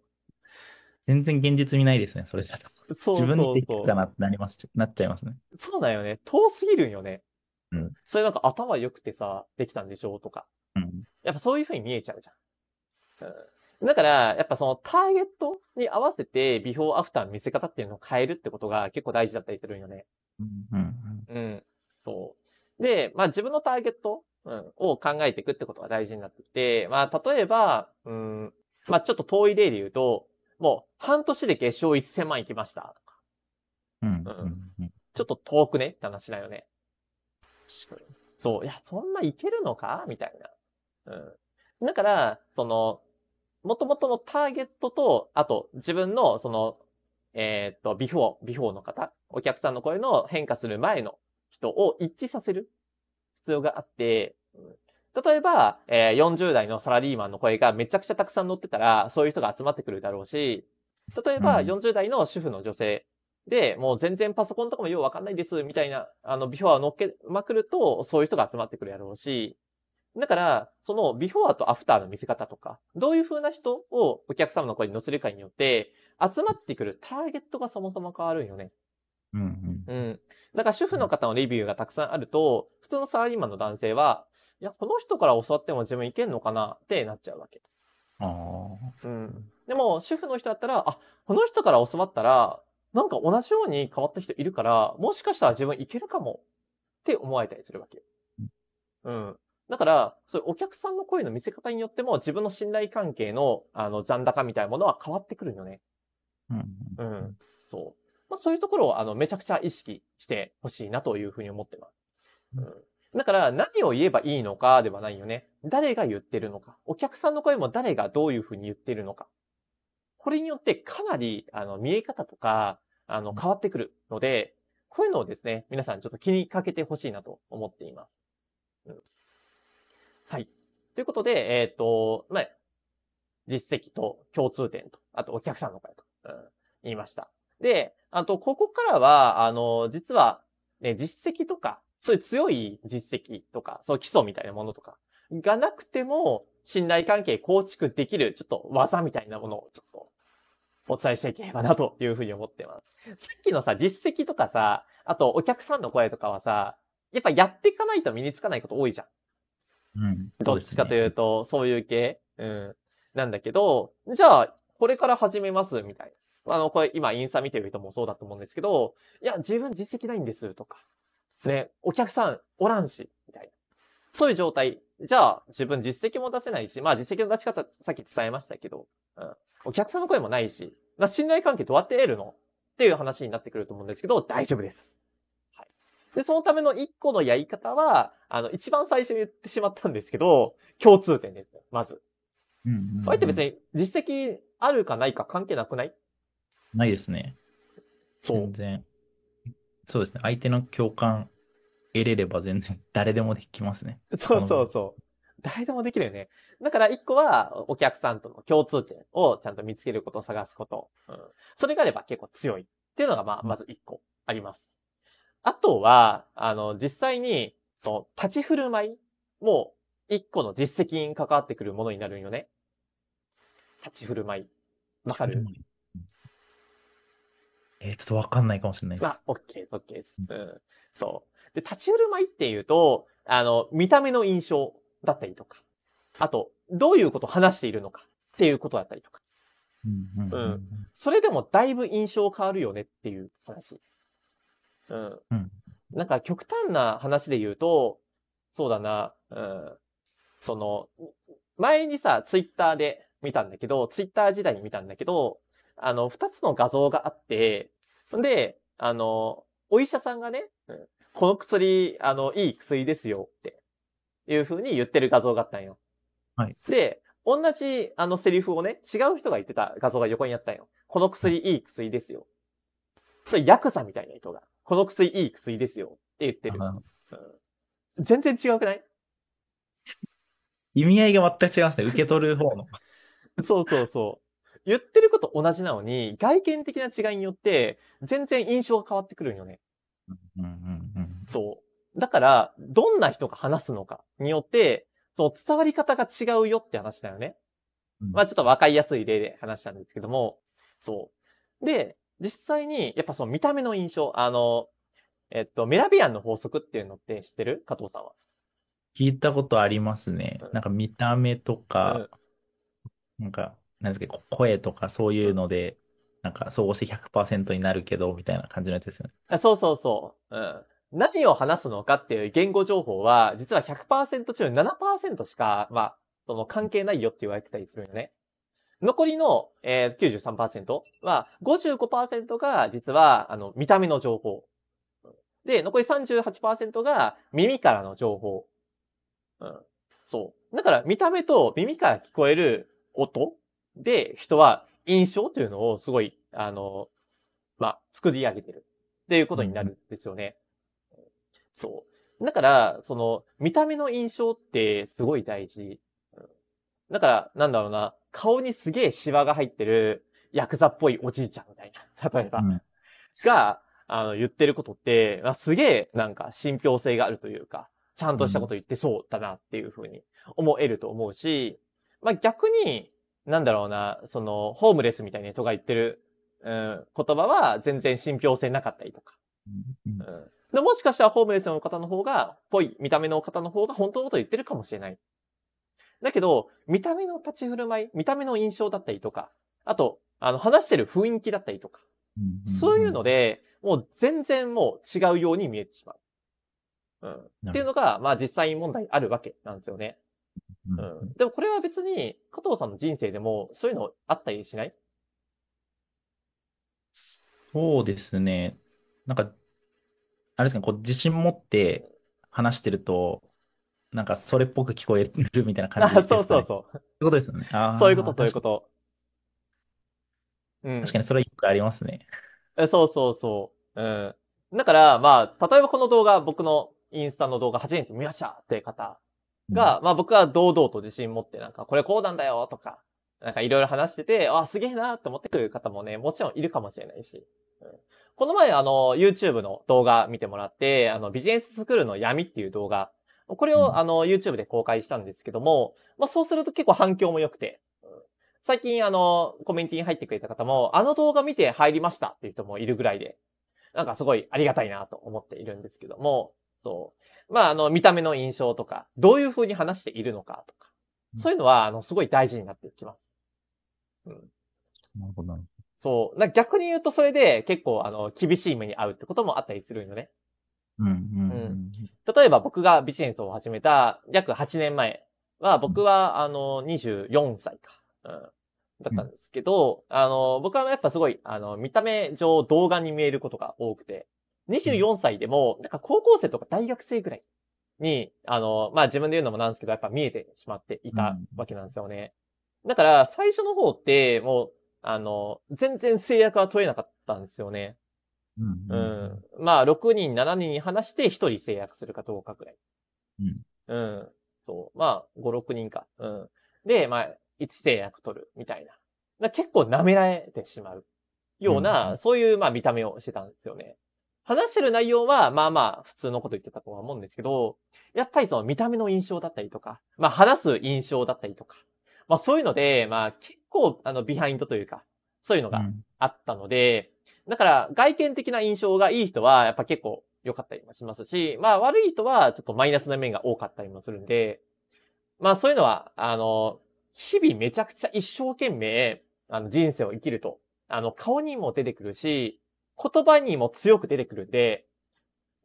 全然現実味ないですね、それだと。そうそうそう自分でできたなってなります、なっちゃいますね。そうだよね。遠すぎるんよね。うん。それなんか頭良くてさ、できたんでしょとか。うん。やっぱそういう風に見えちゃうじゃん。うん。だから、やっぱそのターゲットに合わせて、ビフォーアフターの見せ方っていうのを変えるってことが結構大事だったりするんよね。うん。うん。うん。そう。で、まあ自分のターゲット、うん、を考えていくってことが大事になってて、まあ例えば、うん、まあちょっと遠い例で言うと、もう半年で月賞1000万いきました。うん。うん。ちょっと遠くねって話だよね。確かに。そう、いや、そんないけるのかみたいな。うん。だから、その、もともとのターゲットと、あと自分の、その、えー、っと、ビフォー、ビフォーの方、お客さんの声の変化する前の人を一致させる必要があって、うん、例えば、えー、40代のサラリーマンの声がめちゃくちゃたくさん載ってたら、そういう人が集まってくるだろうし、例えば40代の主婦の女性で、もう全然パソコンとかもようわかんないです、みたいな、あの、ビフォアを乗っけまくると、そういう人が集まってくるだろうし、だから、そのビフォアとアフターの見せ方とか、どういう風な人をお客様の声に乗せるかによって、集まってくるターゲットがそもそも変わるんよね。うんうん。ん。だから主婦の方のレビューがたくさんあると、普通のサラリーマンの男性は、いや、この人から教わっても自分いけんのかなってなっちゃうわけ。ああ。うん。でも、主婦の人だったら、あ、この人から教わったら、なんか同じように変わった人いるから、もしかしたら自分いけるかもって思われたりするわけ。うん。だから、そういうお客さんの声の見せ方によっても自分の信頼関係のあの残高みたいなものは変わってくるよね。うん。うん。そう。まあ、そういうところをあのめちゃくちゃ意識してほしいなというふうに思ってます。うんだから、何を言えばいいのかではないよね。誰が言ってるのか。お客さんの声も誰がどういうふうに言ってるのか。これによってかなり、あの、見え方とか、あの、変わってくるので、こういうのをですね、皆さんちょっと気にかけてほしいなと思っています。うん、はい。ということで、えっ、ー、と、まあ、実績と共通点と、あとお客さんの声と、うん、言いました。で、あと、ここからは、あの、実は、ね、実績とか、そういう強い実績とか、そう基礎みたいなものとか、がなくても、信頼関係構築できる、ちょっと技みたいなものを、ちょっと、お伝えしていければな、というふうに思ってます。さっきのさ、実績とかさ、あと、お客さんの声とかはさ、やっぱやっていかないと身につかないこと多いじゃん。うん。どっちかというと、そういう系。うん。なんだけど、じゃあ、これから始めます、みたいな。あの、これ今インスタ見てる人もそうだと思うんですけど、いや、自分実績ないんですとか、ね、お客さんおらんし、みたいな。そういう状態。じゃあ、自分実績も出せないし、まあ実績の出し方、さっき伝えましたけど、うん。お客さんの声もないし、まあ信頼関係どうやって得るのっていう話になってくると思うんですけど、大丈夫です。はい。で、そのための一個のやり方は、あの、一番最初に言ってしまったんですけど、共通点です。まず。うんうんうん、れって別に実績あるかないか関係なくないないですね。そう。全然。そうですね。相手の共感得れれば全然誰でもできますね。そうそうそう。誰でもできるよね。だから一個はお客さんとの共通点をちゃんと見つけることを探すこと。うん。それがあれば結構強いっていうのがまあ、まず一個あります。うん、あとは、あの、実際に、その、立ち振る舞いも一個の実績に関わってくるものになるんよね。立ち振る舞い。わかるえちょっとわかんないかもしれないです。まあ、OK、OK です。うん。そう。で、立ち振る舞いっていうと、あの、見た目の印象だったりとか、あと、どういうことを話しているのかっていうことだったりとか。うん。うん。それでもだいぶ印象変わるよねっていう話。うん。うん、なんか極端な話で言うと、そうだな、うん。その、前にさ、ツイッターで見たんだけど、ツイッター時代に見たんだけど、あの、二つの画像があって、で、あの、お医者さんがね、この薬、あの、いい薬ですよって、いう風に言ってる画像があったんよ。はい。で、同じ、あの、セリフをね、違う人が言ってた画像が横にあったんよ。この薬、いい薬ですよ。それ、ヤクザみたいな人が、この薬、いい薬ですよって言ってる。うん、全然違うくない意味合いが全く違いますね。受け取る方の。(laughs) そうそうそう。言ってること同じなのに、外見的な違いによって、全然印象が変わってくるんよね。そう。だから、どんな人が話すのかによって、その伝わり方が違うよって話だよね。まあちょっとわかりやすい例で話したんですけども、そう。で、実際に、やっぱその見た目の印象、あの、えっと、メラビアンの法則っていうのって知ってる加藤さんは。聞いたことありますね。うん、なんか見た目とか、うん、なんか何ですか、声とかそういうので、なんか、総合して100%になるけど、みたいな感じのやつですよね。あそうそうそう。うん。何を話すのかっていう言語情報は、実は100%中7%しか、まあ、その関係ないよって言われてたりするよね。残りの、えー、93%は、55%が実は、あの、見た目の情報。で、残り38%が耳からの情報。うん。そう。だから、見た目と耳から聞こえる音で、人は印象というのをすごい、あの、まあ、作り上げてるっていうことになるんですよね。うん、そう。だから、その、見た目の印象ってすごい大事。だから、なんだろうな、顔にすげえシワが入ってる、ヤクザっぽいおじいちゃんみたいな、例えば、うん、が、あの、言ってることって、まあ、すげえ、なんか、信憑性があるというか、ちゃんとしたこと言ってそうだなっていうふうに思えると思うし、まあ、逆に、なんだろうな、その、ホームレスみたいな人が言ってる、うん、言葉は全然信憑性なかったりとか。うん、でもしかしたらホームレスの方の方が、ぽい見た目の方の方が本当のこと言ってるかもしれない。だけど、見た目の立ち振る舞い、見た目の印象だったりとか、あと、あの、話してる雰囲気だったりとか、そういうので、もう全然もう違うように見えてしまう。うん。っていうのが、まあ実際問題あるわけなんですよね。うん。でもこれは別に、加藤さんの人生でも、そういうのあったりしないそうですね。なんか、あれですね、こう、自信持って話してると、なんか、それっぽく聞こえるみたいな感じですかね。あ、そうそうそう。そういうことですよね。あそういうこと、そういうこと。うん。確かにそれよくありますね。え、そうそうそう。うん。だから、まあ、例えばこの動画、僕のインスタの動画初めて見ましたって方が、うん、まあ僕は堂々と自信持ってなんか、これこうなんだよとか、なんかいろいろ話してて、あ、すげえなと思ってくる方もね、もちろんいるかもしれないし。うん、この前あの、YouTube の動画見てもらって、あの、ビジネススクールの闇っていう動画、これをあの、YouTube で公開したんですけども、まあそうすると結構反響も良くて、うん、最近あの、コミュニティに入ってくれた方も、あの動画見て入りましたっていう人もいるぐらいで、なんかすごいありがたいなと思っているんですけども、そう。まあ、あの、見た目の印象とか、どういう風に話しているのかとか、そういうのは、あの、すごい大事になってきます。うん。なるほど、なるほど。そう。な逆に言うと、それで結構、あの、厳しい目に遭うってこともあったりするよね。うん、うん、うん。例えば僕がビジネスを始めた約8年前は、僕は、あの、24歳か。うん。だったんですけど、うん、あの、僕はやっぱすごい、あの、見た目上動画に見えることが多くて、24歳でも、なんか高校生とか大学生ぐらいに、あの、まあ、自分で言うのもなんですけど、やっぱ見えてしまっていたわけなんですよね。だから、最初の方って、もう、あの、全然制約は取れなかったんですよね。うん、うん、まあ、6人、7人に話して1人制約するかどうかぐらい。うん。うん。そう。まあ、5、6人か。うん。で、まあ、1制約取る、みたいな。結構舐められてしまうような、うん、そういう、まあ、見た目をしてたんですよね。話してる内容は、まあまあ、普通のこと言ってたとは思うんですけど、やっぱりその見た目の印象だったりとか、まあ話す印象だったりとか、まあそういうので、まあ結構、あの、ビハインドというか、そういうのがあったので、うん、だから外見的な印象がいい人は、やっぱ結構良かったりもしますし、まあ悪い人はちょっとマイナスな面が多かったりもするんで、まあそういうのは、あの、日々めちゃくちゃ一生懸命、あの人生を生きると、あの顔にも出てくるし、言葉にも強く出てくるんで、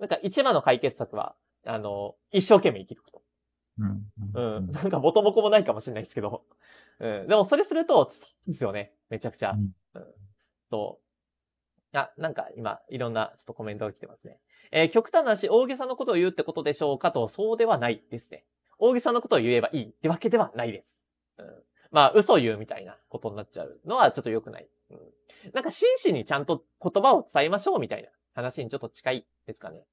なんか一番の解決策は、あの、一生懸命生きること。うん。うん。なんか元も子もないかもしれないですけど。うん。でもそれすると、ですよね。めちゃくちゃ。うん。と、あ、なんか今、いろんなちょっとコメントが来てますね。えー、極端なし、大げさなことを言うってことでしょうかと、そうではないですね。大げさなことを言えばいいってわけではないです。うん。まあ、嘘を言うみたいなことになっちゃうのはちょっと良くない。うん。なんか真摯にちゃんと言葉を伝えましょうみたいな話にちょっと近いですかね。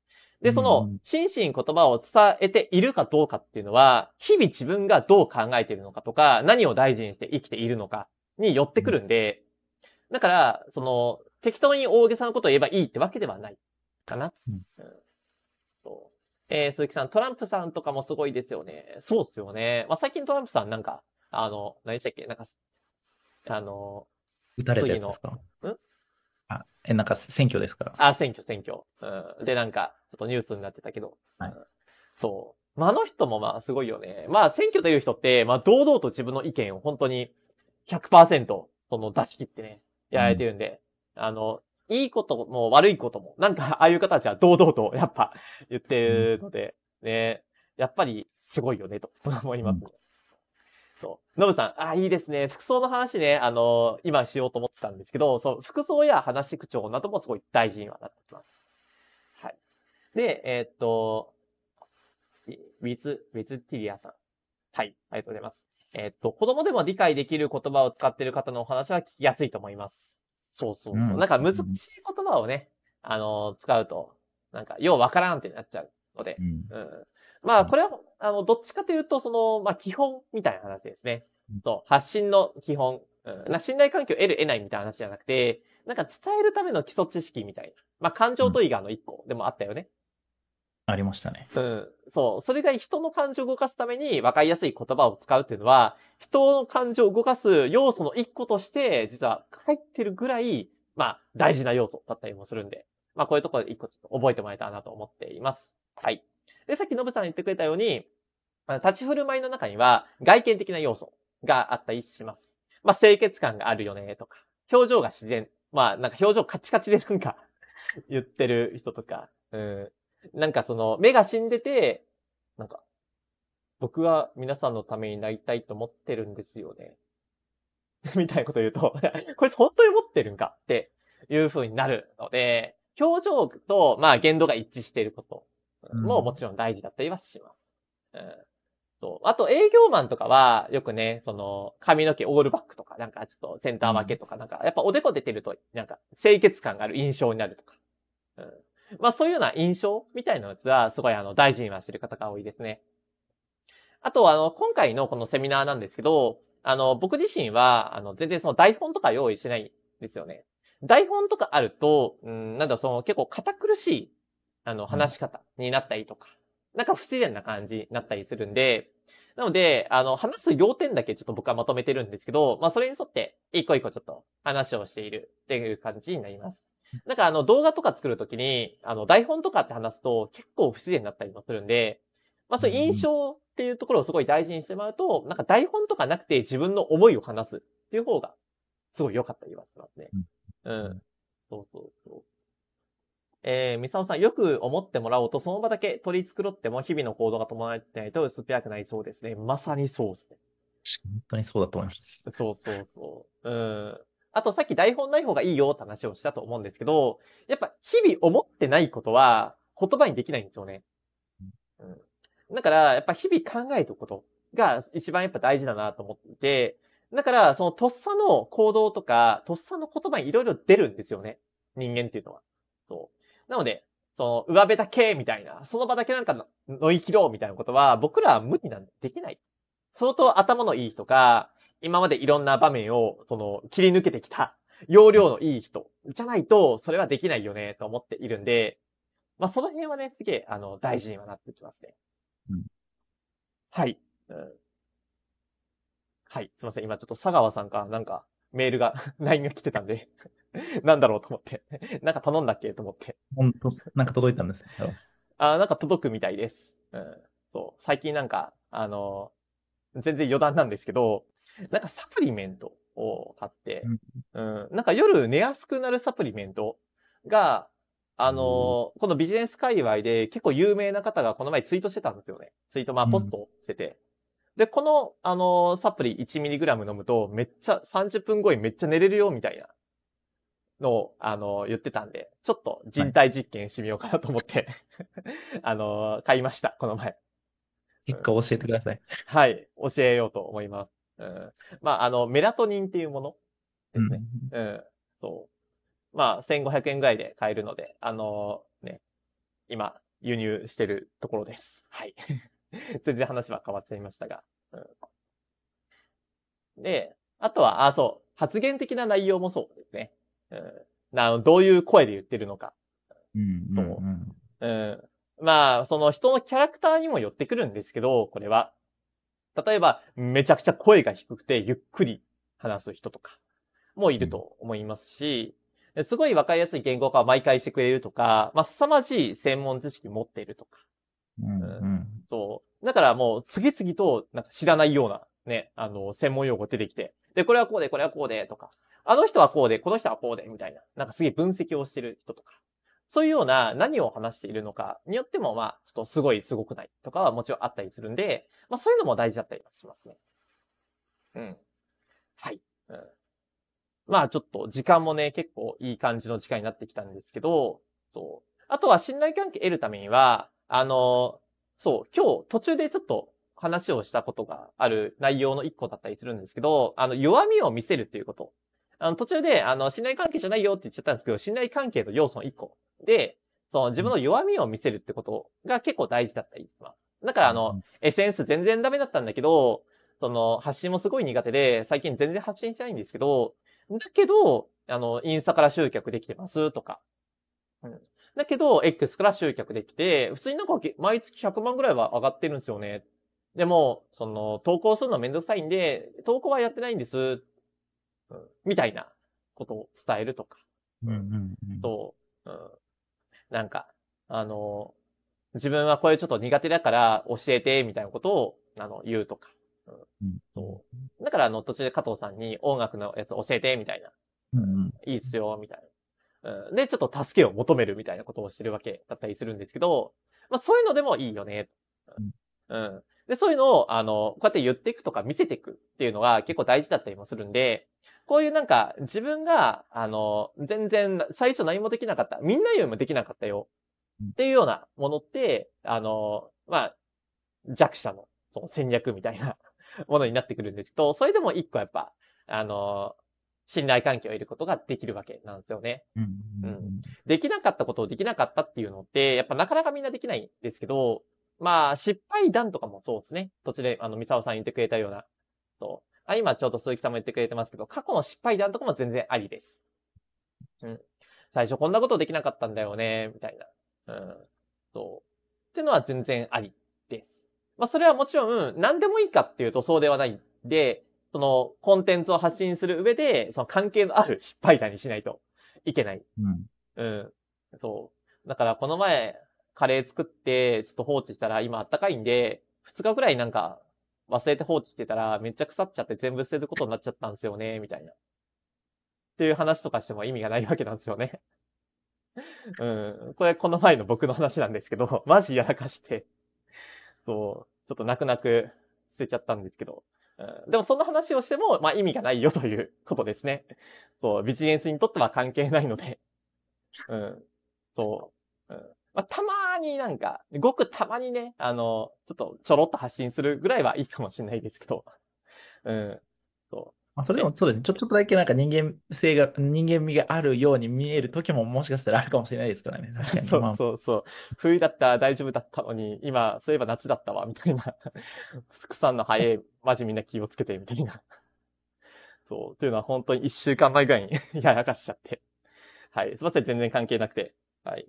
で、その、心身言葉を伝えているかどうかっていうのは、日々自分がどう考えているのかとか、何を大事にして生きているのかによってくるんで、だから、その、適当に大げさなことを言えばいいってわけではないかな。うん、そう。えー、鈴木さん、トランプさんとかもすごいですよね。そうっすよね。まあ、最近トランプさんなんか、あの、何でしたっけなんか、あの、打たれたやつですかんあ、え、なんか選挙ですかあ、選挙、選挙。うん。で、なんか、ちょっとニュースになってたけど。はい、そう。まあ、あの人もまあ、すごいよね。まあ、選挙いう人って、まあ、堂々と自分の意見を本当に100%、その出し切ってね、やられてるんで、うん、あの、いいことも悪いことも、なんか、ああいう方たちは堂々と、やっぱ、言ってるので、うん、ね、やっぱり、すごいよね、と思います、うんそう。ノブさん、あ、いいですね。服装の話ね、あのー、今しようと思ってたんですけど、そう、服装や話口調などもすごい大事にはなってます。はい。で、えー、っと、ウィズ、ウィズティリアさん。はい、ありがとうございます。えー、っと、子供でも理解できる言葉を使っている方のお話は聞きやすいと思います。そうそうそう。うん、なんか難しい言葉をね、あのー、使うと、なんか、ようわからんってなっちゃうので、うん、うんまあ、これは、あの、どっちかというと、その、まあ、基本みたいな話ですね。と、発信の基本。うん、な信頼関係を得る、得ないみたいな話じゃなくて、なんか伝えるための基礎知識みたいな。まあ、感情といがあの一個でもあったよね。ありましたね。うん。そう。それが人の感情を動かすために分かりやすい言葉を使うっていうのは、人の感情を動かす要素の一個として、実は入ってるぐらい、まあ、大事な要素だったりもするんで、まあ、こういうところで一個ちょっと覚えてもらえたらなと思っています。はい。で、さっきノブさん言ってくれたように、立ち振る舞いの中には外見的な要素があったりします。まあ、清潔感があるよね、とか。表情が自然。まあ、なんか表情カチカチでなんか (laughs) 言ってる人とか。うん。なんかその、目が死んでて、なんか、僕は皆さんのためになりたいと思ってるんですよね。(laughs) みたいなこと言うと (laughs) こいつ本当に思ってるんかっていう風になるので、表情と、まあ、言動が一致していることももちろん大事だったりはします。うん。そう。あと営業マンとかは、よくね、その、髪の毛オールバックとか、なんかちょっとセンター分けとか、なんか、やっぱおでこ出てると、なんか、清潔感がある印象になるとか。うん。まあそういうような印象みたいなやつは、すごいあの、大事にはしてる方が多いですね。あと、あの、今回のこのセミナーなんですけど、あの、僕自身は、あの、全然その台本とか用意してないんですよね。台本とかあると、うん、なんだその結構堅苦しいあの、話し方になったりとか、なんか不自然な感じになったりするんで、なので、あの、話す要点だけちょっと僕はまとめてるんですけど、まあそれに沿って、一個一個ちょっと話をしているっていう感じになります。なんかあの動画とか作るときに、あの台本とかって話すと結構不自然だったりもするんで、まあそういう印象っていうところをすごい大事にしてもらうと、なんか台本とかなくて自分の思いを話すっていう方が、すごい良かったりはしますね。うん。そうそうそう。えー、ミサオさん、よく思ってもらおうと、その場だけ取り繕っても日々の行動が伴ってないと薄っぺらくなりそうですね。まさにそうですね。本当にそうだと思います。そうそうそう。うん。あとさっき台本ない方がいいよって話をしたと思うんですけど、やっぱ日々思ってないことは言葉にできないんですよね。うん。だから、やっぱ日々考えておくことが一番やっぱ大事だなと思ってて、だから、そのとっさの行動とか、とっさの言葉にいろいろ出るんですよね。人間っていうのは。そう。なので、その、上辺だけみたいな、その場だけなんか乗り切ろうみたいなことは、僕らは無理なんでできない。相当頭のいい人か、今までいろんな場面を、その、切り抜けてきた、容量のいい人、じゃないと、それはできないよね、と思っているんで、まあ、その辺はね、すげえ、あの、大事にはなってきますね。うん、はい、うん。はい、すいません。今ちょっと佐川さんからなんか、メールが、(laughs) LINE が来てたんで (laughs) なんだろうと思って。(laughs) なんか頼んだっけと思って。本当なんか届いたんです (laughs) あなんか届くみたいです。うん。そう。最近なんか、あのー、全然余談なんですけど、なんかサプリメントを買って、うん、うん。なんか夜寝やすくなるサプリメントが、あのー、このビジネス界隈で結構有名な方がこの前ツイートしてたんですよね。ツイート、まあポストしてて。うん、で、この、あのー、サプリ 1mg 飲むとめっちゃ30分後にめっちゃ寝れるよみたいなの、あの、言ってたんで、ちょっと人体実験してみようかなと思って、はい、あの、買いました、この前。結果教えてください、はい、教えようと思います。うん、まあ、あの、メラトニンっていうものですね。うん。うん、そう。まあ、1500円ぐらいで買えるので、あのね、今、輸入してるところです。はい。全 (laughs) 然話は変わっちゃいましたが。うん、で、あとは、あ、そう。発言的な内容もそうですね。あの、どういう声で言ってるのか。うんうん、うんうん。まあ、その人のキャラクターにも寄ってくるんですけど、これは。例えば、めちゃくちゃ声が低くてゆっくり話す人とかもいると思いますし、うん、すごいわかりやすい言語化を毎回してくれるとか、まあ、凄まじい専門知識持っているとか。うん、うん、そう。だからもう次々となんか知らないようなね、あの、専門用語出てきて、で、これはこうで、これはこうで、とか、あの人はこうで、この人はこうで、みたいな。なんかすげえ分析をしてる人とか。そういうような何を話しているのかによっても、まあ、ちょっとすごいすごくないとかはもちろんあったりするんで、まあそういうのも大事だったりしますね。うん。はい。うん。まあちょっと時間もね、結構いい感じの時間になってきたんですけど、そう。あとは信頼関係得るためには、あの、そう、今日途中でちょっと話をしたことがある内容の一個だったりするんですけど、あの、弱みを見せるっていうことあの、途中で、あの、信頼関係じゃないよって言っちゃったんですけど、信頼関係の要素の1個で、その自分の弱みを見せるってことが結構大事だったりします。だから、あの、SNS 全然ダメだったんだけど、その、発信もすごい苦手で、最近全然発信してないんですけど、だけど、あの、インスタから集客できてますとか。うん。だけど、X から集客できて、普通になんか毎月100万ぐらいは上がってるんですよね。でも、その、投稿するのめんどくさいんで、投稿はやってないんです。みたいなことを伝えるとか、うんうんと、うん、なんか、あの、自分はこれちょっと苦手だから教えて、みたいなことを、あの、言うとか。うん、そう。だから、あの、途中で加藤さんに音楽のやつ教えて、みたいな。うん、うん、いいっすよ、みたいな、うん。で、ちょっと助けを求めるみたいなことをしてるわけだったりするんですけど、まあ、そういうのでもいいよね。うん。うん、で、そういうのを、あの、こうやって言っていくとか見せていくっていうのは結構大事だったりもするんで、こういうなんか、自分が、あの、全然、最初何もできなかった。みんなよりもできなかったよ。っていうようなものって、あの、まあ、弱者の、その戦略みたいな (laughs) ものになってくるんですけど、それでも一個やっぱ、あの、信頼関係を得ることができるわけなんですよね。うん。うん、できなかったことをできなかったっていうのって、やっぱなかなかみんなできないんですけど、まあ、失敗談とかもそうですね。途中で、あの、ミサオさん言ってくれたような、と、あ今ちょうど鈴木さんも言ってくれてますけど、過去の失敗談とかも全然ありです。うん。最初こんなことできなかったんだよね、みたいな。うん。そう。っていうのは全然ありです。まあ、それはもちろん、何でもいいかっていうとそうではないんで、その、コンテンツを発信する上で、その関係のある失敗談にしないといけない。うん。うん。そう。だから、この前、カレー作って、ちょっと放置したら今あったかいんで、2日くらいなんか忘れて放置してたら、めっちゃ腐っちゃって全部捨てることになっちゃったんですよね、みたいな。っていう話とかしても意味がないわけなんですよね。(laughs) うん。これ、この前の僕の話なんですけど、(laughs) マジやらかしてそう、ちょっと泣く泣く捨てちゃったんですけど。うん、でも、そんな話をしても、まあ意味がないよということですね。そう、ビジネスにとっては関係ないので。うん。そう。うんまあ、たまになんか、ごくたまにね、あの、ちょっとちょろっと発信するぐらいはいいかもしれないですけど。(laughs) うん。そう。まあ、それでもそうですね。ちょ、ちょっとだけなんか人間性が、人間味があるように見える時ももしかしたらあるかもしれないですからね。(laughs) 確かに。そうそうそう。冬だったら大丈夫だったのに、今、そういえば夏だったわ、みたいな。(laughs) んの早い、マジみんな気をつけて、みたいな。そう。というのは本当に一週間前ぐらいにややかしちゃって。はい。すみません。全然関係なくて。はい。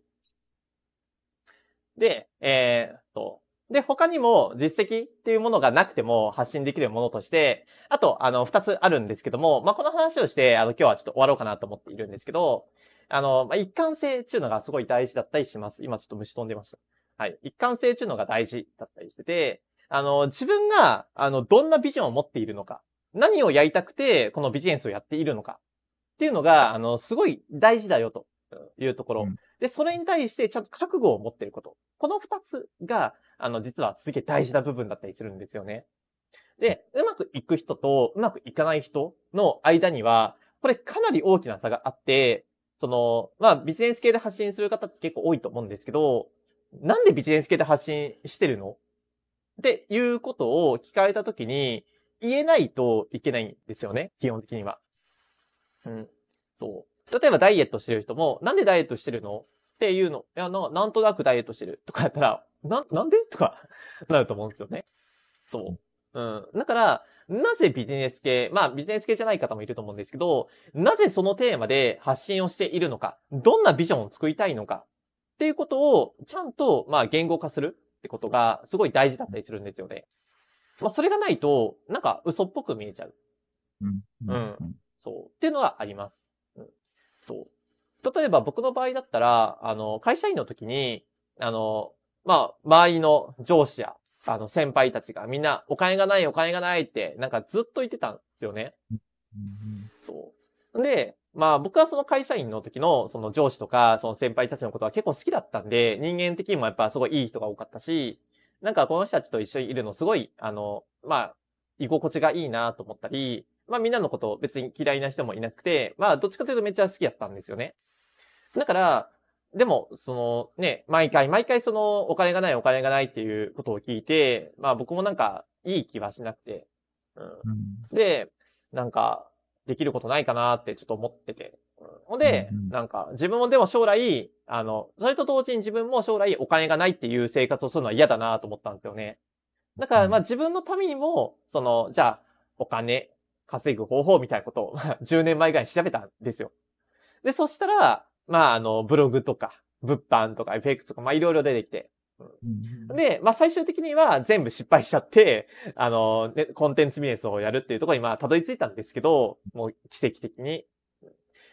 で、えー、っと、で、他にも実績っていうものがなくても発信できるものとして、あと、あの、二つあるんですけども、まあ、この話をして、あの、今日はちょっと終わろうかなと思っているんですけど、あの、まあ、一貫性っていうのがすごい大事だったりします。今ちょっと虫飛んでました。はい。一貫性っていうのが大事だったりしてて、あの、自分が、あの、どんなビジョンを持っているのか、何をやりたくて、このビジネスをやっているのか、っていうのが、あの、すごい大事だよというところ。うん、で、それに対してちゃんと覚悟を持ってること。この二つが、あの、実はすげえ大事な部分だったりするんですよね。で、うまくいく人とうまくいかない人の間には、これかなり大きな差があって、その、まあ、ビジネス系で発信する方って結構多いと思うんですけど、なんでビジネス系で発信してるのっていうことを聞かれたときに、言えないといけないんですよね、基本的には。うん。そう。例えばダイエットしてる人も、なんでダイエットしてるのっていうの。いや、なんとなくダイエットしてるとかやったら、な、なんでとか (laughs) なると思うんですよね。そう。うん。だから、なぜビジネス系、まあビジネス系じゃない方もいると思うんですけど、なぜそのテーマで発信をしているのか、どんなビジョンを作りたいのか、っていうことをちゃんと、まあ言語化するってことがすごい大事だったりするんですよね。まあそれがないと、なんか嘘っぽく見えちゃう。うん。うん。そう。っていうのはあります。うん、そう。例えば僕の場合だったら、あの、会社員の時に、あの、まあ、周りの上司や、あの、先輩たちがみんな、お金がない、お金がないって、なんかずっと言ってたんですよね。そう。で、まあ僕はその会社員の時のその上司とかその先輩たちのことは結構好きだったんで、人間的にもやっぱすごいいい人が多かったし、なんかこの人たちと一緒にいるのすごい、あの、まあ、居心地がいいなと思ったり、まあみんなのこと別に嫌いな人もいなくて、まあどっちかというとめっちゃ好きだったんですよね。だから、でも、そのね、毎回、毎回そのお金がないお金がないっていうことを聞いて、まあ僕もなんかいい気はしなくて、うん。うん、で、なんかできることないかなってちょっと思ってて。ほ、うんで、なんか自分もでも将来、あの、それと同時に自分も将来お金がないっていう生活をするのは嫌だなと思ったんですよね。だからまあ自分のためにも、その、じゃあお金稼ぐ方法みたいなことを10年前ぐらいに調べたんですよ。で、そしたら、まあ、あの、ブログとか、物販とか、エフェクトとか、まあ、いろいろ出てきて。で、まあ、最終的には全部失敗しちゃって、あの、ね、コンテンツビジネスをやるっていうところに、まあ、たどり着いたんですけど、もう奇跡的に。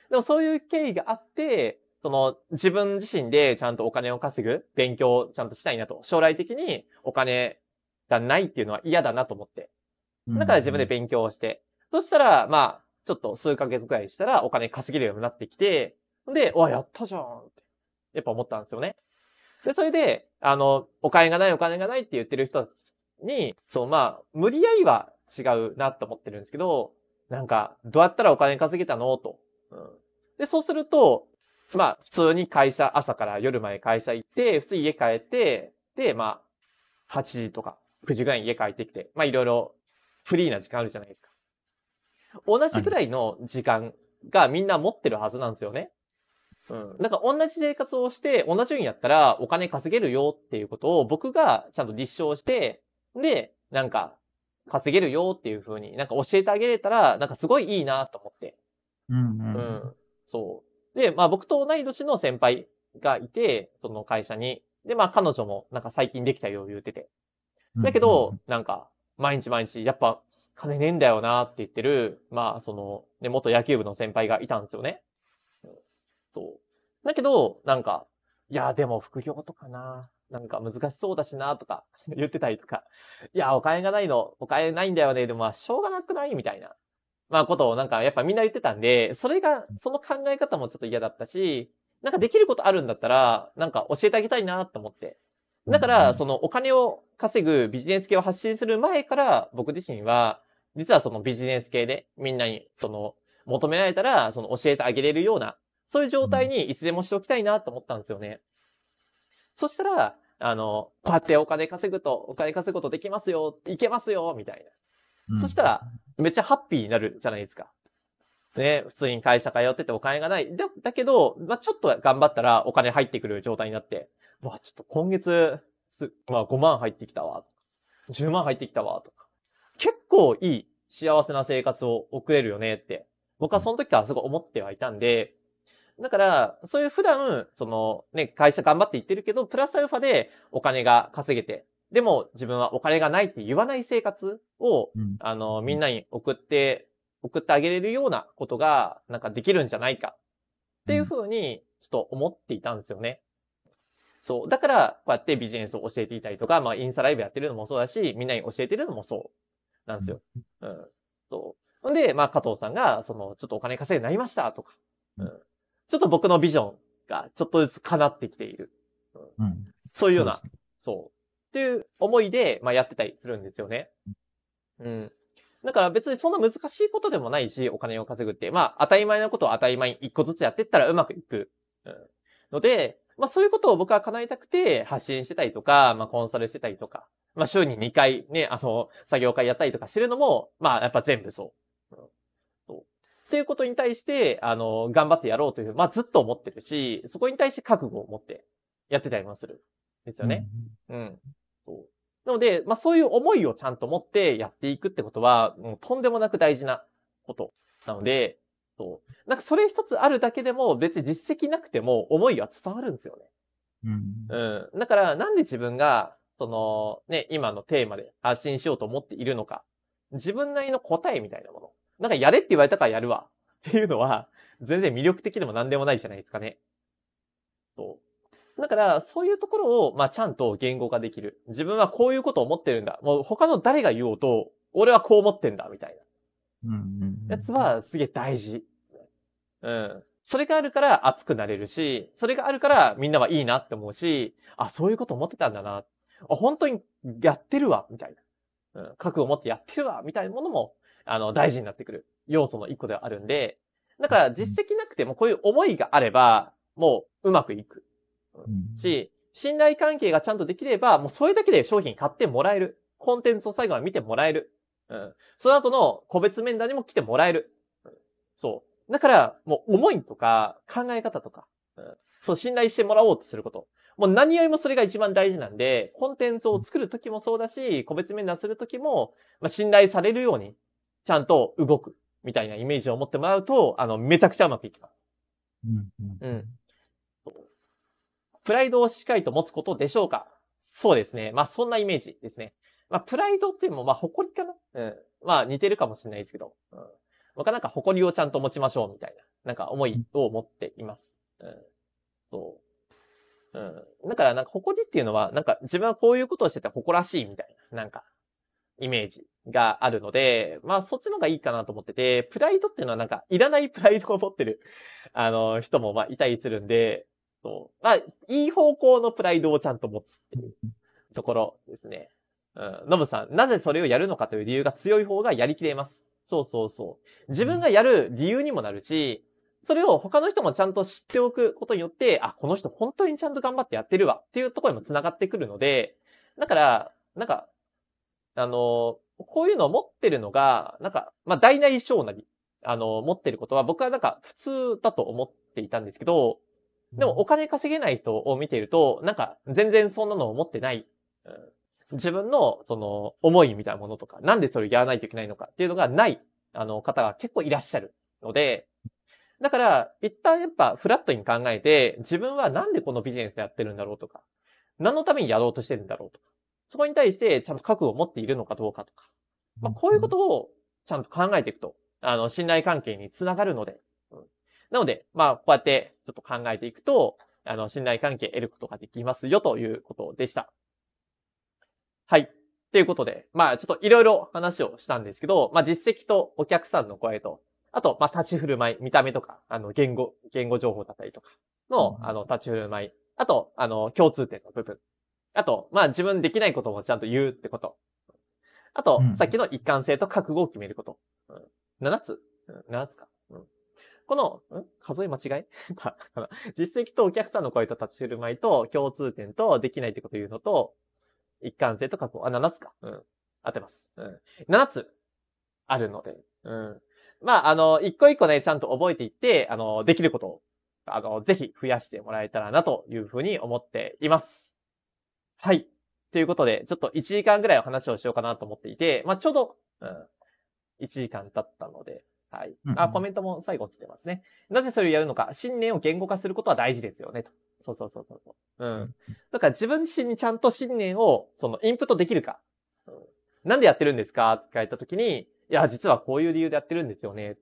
でも、そういう経緯があって、その、自分自身でちゃんとお金を稼ぐ、勉強をちゃんとしたいなと。将来的にお金がないっていうのは嫌だなと思って。だから自分で勉強をして。そしたら、まあ、ちょっと数ヶ月くらいしたらお金稼げるようになってきて、で、わ、やったじゃんって、やっぱ思ったんですよね。で、それで、あの、お金がないお金がないって言ってる人たちに、そう、まあ、無理やりは違うなと思ってるんですけど、なんか、どうやったらお金稼げたのと。うん。で、そうすると、まあ、普通に会社、朝から夜まで会社行って、普通に家帰って、で、まあ、8時とか9時ぐらいに家帰ってきて、まあ、いろいろフリーな時間あるじゃないですか。同じぐらいの時間がみんな持ってるはずなんですよね。うん。なんか同じ生活をして同じようにやったらお金稼げるよっていうことを僕がちゃんと立証して、で、なんか稼げるよっていう風になんか教えてあげれたらなんかすごいいいなと思って。うん、うん、うん。そう。で、まあ僕と同い年の先輩がいて、その会社に。で、まあ彼女もなんか最近できたよ言うてて。だけど、なんか毎日毎日やっぱ金ねえんだよなって言ってる、まあその、ね、元野球部の先輩がいたんですよね。そう。だけど、なんか、いや、でも副業とかな、なんか難しそうだしな、とか (laughs) 言ってたりとか、いや、お金がないの、お金ないんだよね、でもあ、しょうがなくないみたいな、まあ、ことをなんか、やっぱみんな言ってたんで、それが、その考え方もちょっと嫌だったし、なんかできることあるんだったら、なんか教えてあげたいな、と思って。だから、そのお金を稼ぐビジネス系を発信する前から、僕自身は、実はそのビジネス系でみんなにその求められたら、その教えてあげれるようなそういう状態にいつでもしておきたいなと思ったんですよね。そしたら、あの、こうやってお金稼ぐと、お金稼ぐことできますよ、いけますよ、みたいな。そしたら、めっちゃハッピーになるじゃないですか。ね、普通に会社通っててお金がない。だ、だけど、まあ、ちょっと頑張ったらお金入ってくる状態になって、まあ、ちょっと今月、まあ、5万入ってきたわ、10万入ってきたわ、とか。結構いい幸せな生活を送れるよねって、僕はその時からすごい思ってはいたんで、だから、そういう普段、そのね、会社頑張っていってるけど、プラスアルファでお金が稼げて、でも自分はお金がないって言わない生活を、うん、あの、みんなに送って、送ってあげれるようなことが、なんかできるんじゃないか。っていうふうに、ちょっと思っていたんですよね。そう。だから、こうやってビジネスを教えていたりとか、まあ、インスタライブやってるのもそうだし、みんなに教えてるのもそう。なんですよ。うん。そう。んで、まあ、加藤さんが、その、ちょっとお金稼いでなりました、とか。うん。ちょっと僕のビジョンがちょっとずつ叶ってきている。うん、そういうような、そうそう。っていう思いで、まあ、やってたりするんですよね。うん。だから別にそんな難しいことでもないし、お金を稼ぐって。まあ、当たり前のことを当たり前に一個ずつやってったらうまくいく。うん。ので、まあそういうことを僕は叶えたくて発信してたりとか、まあコンサルしてたりとか、まあ週に2回ね、あの、作業会やったりとかしてるのも、まあやっぱ全部そう。っていうことに対して、あの、頑張ってやろうという、まあ、ずっと思ってるし、そこに対して覚悟を持ってやってたりもする。ですよね。うん。そう。なので、まあ、そういう思いをちゃんと持ってやっていくってことは、もうとんでもなく大事なことなので、そう。なんかそれ一つあるだけでも、別に実績なくても思いは伝わるんですよね。うん。うん。だから、なんで自分が、その、ね、今のテーマで発信しようと思っているのか、自分なりの答えみたいなものなんかやれって言われたからやるわ。(laughs) っていうのは、全然魅力的でも何でもないじゃないですかね。そう。だから、そういうところを、まあ、ちゃんと言語化できる。自分はこういうことを思ってるんだ。もう他の誰が言おうと、俺はこう思ってんだ、みたいな。うん、やつは、すげえ大事。うん。それがあるから熱くなれるし、それがあるからみんなはいいなって思うし、あ、そういうこと思ってたんだな。あ、本当にやってるわ、みたいな。うん、覚悟を持ってやってるわ、みたいなものもあの、大事になってくる要素の一個ではあるんで、だから実績なくてもこういう思いがあれば、もううまくいく。し、信頼関係がちゃんとできれば、もうそれだけで商品買ってもらえる。コンテンツを最後まで見てもらえる。うん。その後の個別面談にも来てもらえる。うん、そう。だから、もう思いとか考え方とか、うん、そう信頼してもらおうとすること。もう何よりもそれが一番大事なんで、コンテンツを作るときもそうだし、個別面談するときも、まあ、信頼されるように、ちゃんと動くみたいなイメージを持ってもらうと、あの、めちゃくちゃうまくいきます。うん。プライドをしっかりと持つことでしょうかそうですね。まあ、そんなイメージですね。まあ、プライドっていうのも、まあ、誇りかなうん。まあ、似てるかもしれないですけど。うん。僕はなんか誇りをちゃんと持ちましょうみたいな、なんか思いを持っています。うん。そう。うん。だからなんか誇りっていうのは、なんか自分はこういうことをしてて誇らしいみたいな、なんか、イメージがあるので、まあそっちの方がいいかなと思ってて、プライドっていうのはなんか、いらないプライドを持ってる、あの、人もまあいたりするんで、そう。まあ、いい方向のプライドをちゃんと持つっていうところですね。うん。ノブさん、なぜそれをやるのかという理由が強い方がやりきれます。そうそうそう。自分がやる理由にもなるし、それを他の人もちゃんと知っておくことによって、あ、この人本当にちゃんと頑張ってやってるわっていうところにも繋がってくるので、だから、なんか、あのーこういうのを持ってるのが、なんか、まあ、大なり小なり、あの、持ってることは僕はなんか普通だと思っていたんですけど、でもお金稼げない人を見ていると、なんか全然そんなのを持ってない、うん、自分のその思いみたいなものとか、なんでそれをやらないといけないのかっていうのがない、あの方が結構いらっしゃるので、だから、一旦やっぱフラットに考えて、自分はなんでこのビジネスやってるんだろうとか、何のためにやろうとしてるんだろうとか、そこに対してちゃんと覚悟を持っているのかどうかとか、まあ、こういうことをちゃんと考えていくと、あの、信頼関係につながるので。うん、なので、まあ、こうやってちょっと考えていくと、あの、信頼関係得ることができますよということでした。はい。ということで、まあ、ちょっといろいろ話をしたんですけど、まあ、実績とお客さんの声と、あと、まあ、立ち振る舞い、見た目とか、あの、言語、言語情報だったりとかの、あの、立ち振る舞い、あと、あの、共通点の部分。あと、まあ、自分できないこともちゃんと言うってこと。あと、さっきの一貫性と覚悟を決めること。うん、7つ、うん、?7 つか。うん、この、ん数え間違い (laughs) 実績とお客さんの声と立ち振る舞いと共通点とできないってことを言うのと、一貫性と覚悟。あ、7つか。うん。合ってます。うん。7つあるので。うん。まあ、あの、一個一個ね、ちゃんと覚えていって、あの、できることを、あの、ぜひ増やしてもらえたらなというふうに思っています。はい。ということで、ちょっと1時間ぐらいお話をしようかなと思っていて、まあ、ちょうど、うん、1時間経ったので、はい。あ、コメントも最後来てますね。なぜそれをやるのか、信念を言語化することは大事ですよね、と。そうそうそうそう。うん。だから自分自身にちゃんと信念を、その、インプットできるか。うん、なんでやってるんですかって書いたときに、いや、実はこういう理由でやってるんですよね。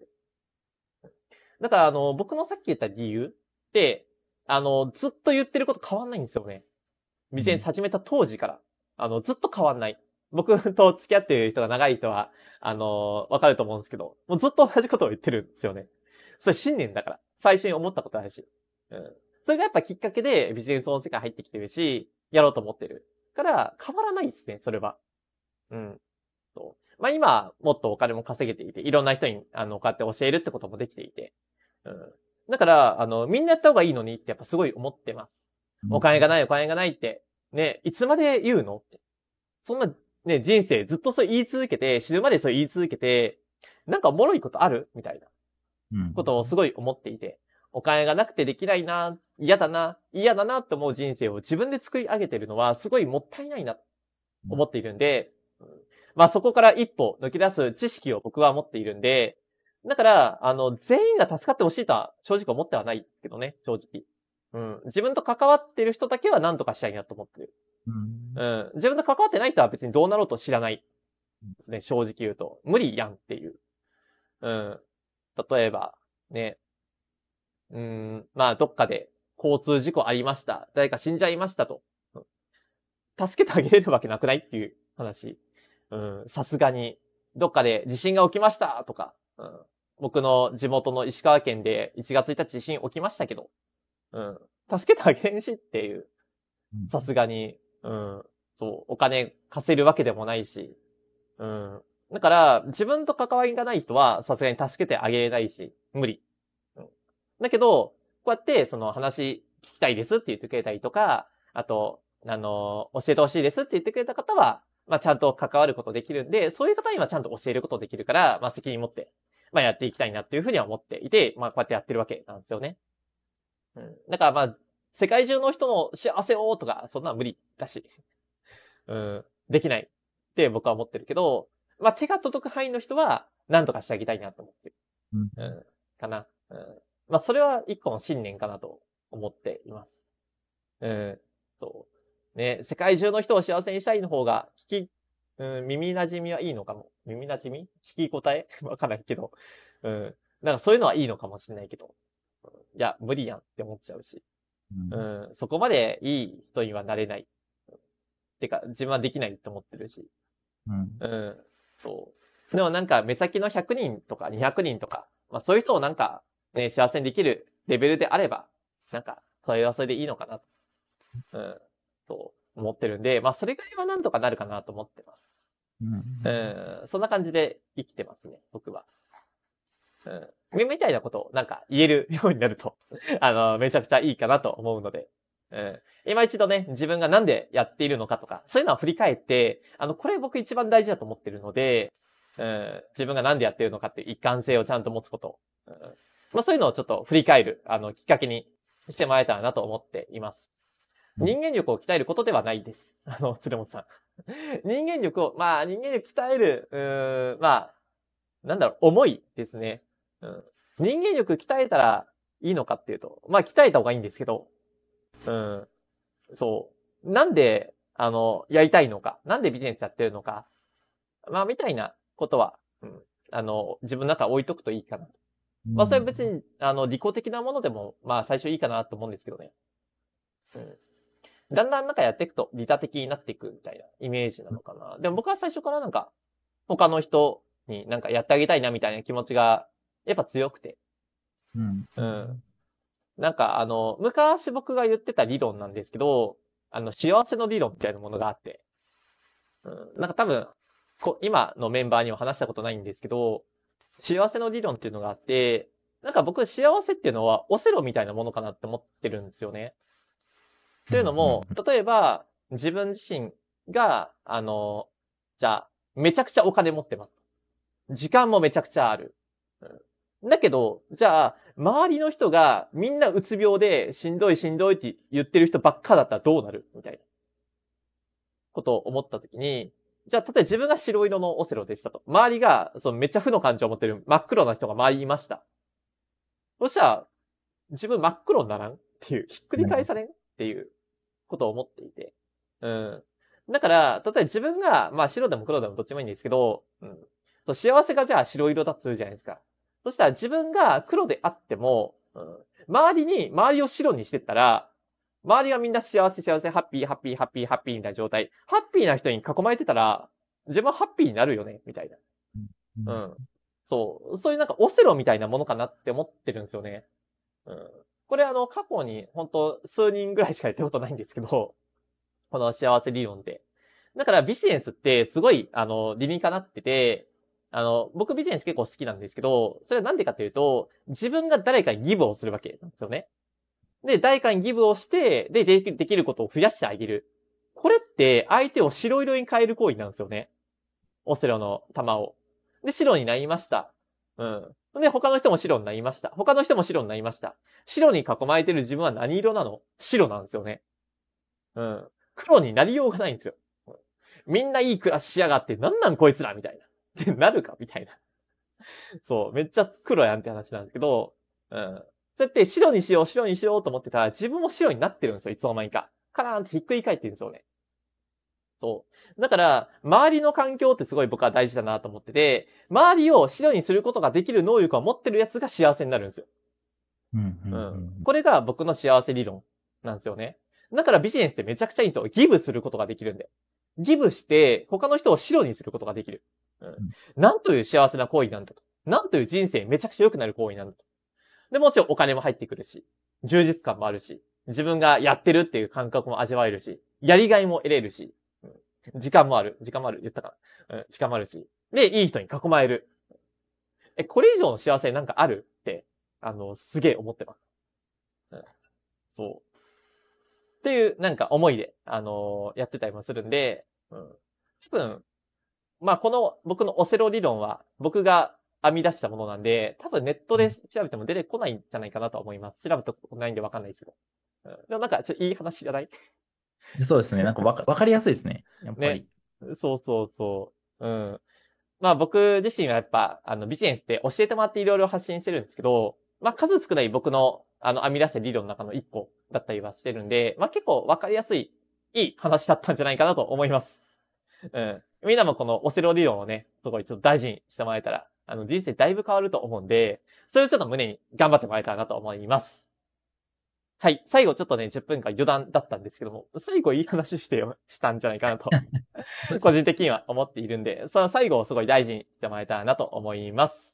だから、あの、僕のさっき言った理由って、あの、ずっと言ってること変わんないんですよね。店に始めた当時から、あの、ずっと変わんない。僕と付き合ってる人が長い人は、あのわかると思うんですけど、もうずっと同じことを言ってるんですよね。それ信念だから。最初に思ったことあるし。うん。それがやっぱきっかけでビジネスの世界入ってきてるし、やろうと思ってる。から、変わらないですね、それは。うん。そう。まあ今、もっとお金も稼げていて、いろんな人に、あの、こうやって教えるってこともできていて。うん。だから、あの、みんなやった方がいいのにってやっぱすごい思ってます。お金がないお金がないって、ね、いつまで言うのそんな、ね、人生ずっとそう言い続けて、死ぬまでそう言い続けて、なんかおもろいことあるみたいな、ことをすごい思っていて、お金がなくてできないな、嫌だな、嫌だなって思う人生を自分で作り上げてるのは、すごいもったいないな、思っているんで、まあそこから一歩抜き出す知識を僕は持っているんで、だから、あの、全員が助かってほしいとは正直思ってはないけどね、正直。うん。自分と関わってる人だけは何とかしたいなと思ってる。うん。自分と関わってない人は別にどうなろうと知らない。ですね、正直言うと。無理やんっていう。うん。例えば、ね。うん、まあ、どっかで交通事故ありました。誰か死んじゃいましたと。うん、助けてあげれるわけなくないっていう話。うん、さすがに。どっかで地震が起きましたとか、うん、僕の地元の石川県で1月1日地震起きましたけど、うん。助けてあげんしっていう。さすがに。うん。そう、お金貸せるわけでもないし。うん。だから、自分と関わりがない人は、さすがに助けてあげれないし、無理。うん。だけど、こうやって、その話聞きたいですって言ってくれたりとか、あと、あの、教えてほしいですって言ってくれた方は、まあ、ちゃんと関わることできるんで、そういう方にはちゃんと教えることできるから、まあ、責任持って、まあ、やっていきたいなっていうふうには思っていて、まあ、こうやってやってるわけなんですよね。うん。だからまあ、世界中の人の幸せをとか、そんな無理だし。うん。できないって僕は思ってるけど、まあ手が届く範囲の人は何とかしてあげたいなと思ってる。うん。かな。うん。まあそれは一個の信念かなと思っています。うん。そう。ね、世界中の人を幸せにしたいの方が、聞き、うん、耳馴染みはいいのかも。耳馴染み聞き答え (laughs) わからないけど。うん。なんかそういうのはいいのかもしれないけど。いや、無理やんって思っちゃうし。うん、うん、そこまでいい人にはなれない。ってか、自分はできないと思ってるし。うん。うん。そう。でもなんか、目先の100人とか200人とか、まあそういう人をなんか、ね、幸せにできるレベルであれば、なんか、それはそれでいいのかな。うん。そう、思ってるんで、まあそれぐらいはなんとかなるかなと思ってます。うん。うん。そんな感じで生きてますね、僕は。うん。みたいなことをなんか言える (laughs) ようになると (laughs) あの、めちゃくちゃいいかなと思うので、うん。今一度ね、自分がなんでやっているのかとか、そういうのは振り返って、あの、これ僕一番大事だと思ってるので、うん、自分がなんでやってるのかっていう一貫性をちゃんと持つこと。うん、まあそういうのをちょっと振り返る、あの、きっかけにしてもらえたらなと思っています。人間力を鍛えることではないです。(laughs) あの、鶴本さん。人間力を、まあ人間力鍛える、うん、まあ、なんだろう、思いですね。うん。人間力鍛えたらいいのかっていうと、まあ鍛えた方がいいんですけど、うん。そう。なんで、あの、やりたいのか、なんでビジネスやってるのか、まあみたいなことは、うん、あの、自分の中置いとくといいかなまあそれは別に、あの、利己的なものでも、まあ最初いいかなと思うんですけどね。うん。だんだんなんかやっていくと、利他的になっていくみたいなイメージなのかな。でも僕は最初からなんか、他の人になんかやってあげたいなみたいな気持ちがやっぱ強くて。うん。うん。なんかあの、昔僕が言ってた理論なんですけど、あの、幸せの理論みたいなものがあって。うん。なんか多分、こ今のメンバーには話したことないんですけど、幸せの理論っていうのがあって、なんか僕幸せっていうのはオセロみたいなものかなって思ってるんですよね。というのも、例えば自分自身が、あの、じゃあ、めちゃくちゃお金持ってます。時間もめちゃくちゃある。だけど、じゃあ、周りの人がみんなうつ病でしんどいしんどいって言ってる人ばっかだったらどうなるみたいな。ことを思ったときに、じゃあ、例えば自分が白色のオセロでしたと。周りが、そのめっちゃ負の感情を持ってる真っ黒な人が周りにいました。そしたら、自分真っ黒にならんっていう、ひっくり返されんっていうことを思っていて。うん。だから、例えば自分が、まあ白でも黒でもどっちもいいんですけど、うん。幸せがじゃあ白色だとするじゃないですか。そしたら自分が黒であっても、うん、周りに、周りを白にしてったら、周りがみんな幸せ幸せ、ハッピーハッピーハッピーハッピーみたいな状態。ハッピーな人に囲まれてたら、自分はハッピーになるよね、みたいな。うん。そう。そういうなんかオセロみたいなものかなって思ってるんですよね。うん。これあの、過去に、本当数人ぐらいしかやったことないんですけど、この幸せ理論で。だからビジネスってすごい、あの、理にかなってて、あの、僕ビジネス結構好きなんですけど、それはなんでかというと、自分が誰かにギブをするわけなんですよね。で、誰かにギブをして、で、できることを増やしてあげる。これって相手を白色に変える行為なんですよね。オセロの玉を。で、白になりました。うん。で、他の人も白になりました。他の人も白になりました。白に囲まれてる自分は何色なの白なんですよね。うん。黒になりようがないんですよ。みんないい暮らししやがって、なんなんこいつらみたいな。ってなるかみたいな。そう、めっちゃ黒やんって話なんですけど、うん。そうやって白にしよう、白にしようと思ってたら、自分も白になってるんですよ、いつの間にか。カラーンってひっくり返ってるんですよね。そう。だから、周りの環境ってすごい僕は大事だなと思ってて、周りを白にすることができる能力を持ってるやつが幸せになるんですよ。うん、うんうん、これが僕の幸せ理論なんですよね。だからビジネスってめちゃくちゃいいんですよ。ギブすることができるんで。ギブして、他の人を白にすることができる。うん。なんという幸せな行為なんだと。なんという人生めちゃくちゃ良くなる行為なんだと。で、もちろんお金も入ってくるし、充実感もあるし、自分がやってるっていう感覚も味わえるし、やりがいも得れるし、うん、時間もある。時間もある。言ったかな。うん、時間もあるし。で、いい人に囲まれる。え、これ以上の幸せなんかあるって、あの、すげえ思ってます。うん。そう。っていう、なんか思いで、あのー、やってたりもするんで、うん。多分、まあ、この僕のオセロ理論は僕が編み出したものなんで、多分ネットで調べても出てこないんじゃないかなと思います。調べたことないんでわかんないですけど。うん、でもなんか、ちょいい話じゃないそうですね。なんかわか (laughs) かりやすいですね。やっぱり、ね。そうそうそう。うん。まあ僕自身はやっぱ、あの、ビジネスで教えてもらっていろいろ発信してるんですけど、まあ数少ない僕の、あの、編み出した理論の中の一個だったりはしてるんで、まあ結構わかりやすい、いい話だったんじゃないかなと思います。うん。みんなもこのオセロ理論をね、すごいちょっと大事にしてもらえたら、あの、人生だいぶ変わると思うんで、それをちょっと胸に頑張ってもらえたらなと思います。はい。最後ちょっとね、10分間余談だったんですけども、最後いい話してしたんじゃないかなと、(laughs) 個人的には思っているんで、その最後をすごい大事にしてもらえたらなと思います。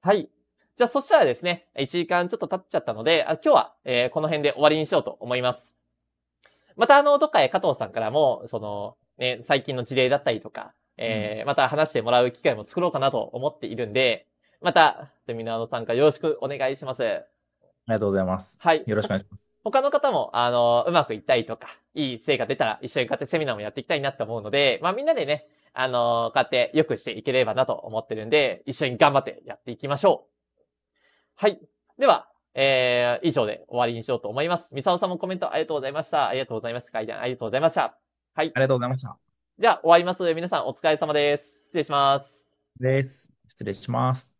はい。じゃあそしたらですね、1時間ちょっと経っちゃったので、あ今日は、えー、この辺で終わりにしようと思います。またあの、どっかへ加藤さんからも、その、ね、最近の事例だったりとか、えー、また話してもらう機会も作ろうかなと思っているんで、また、セミナーの参加よろしくお願いします。ありがとうございます。はい。よろしくお願いします。他の方も、あの、うまくいったりとか、いい成果出たら一緒にやってセミナーもやっていきたいなと思うので、まあみんなでね、あの、こうやって良くしていければなと思ってるんで、一緒に頑張ってやっていきましょう。はい。では、えー、以上で終わりにしようと思います。ミサオさんもコメントありがとうございました。ありがとうございました。会談ありがとうございました。はい。ありがとうございました。じゃあ、終わります。皆さんお疲れ様です。失礼します。です。失礼します。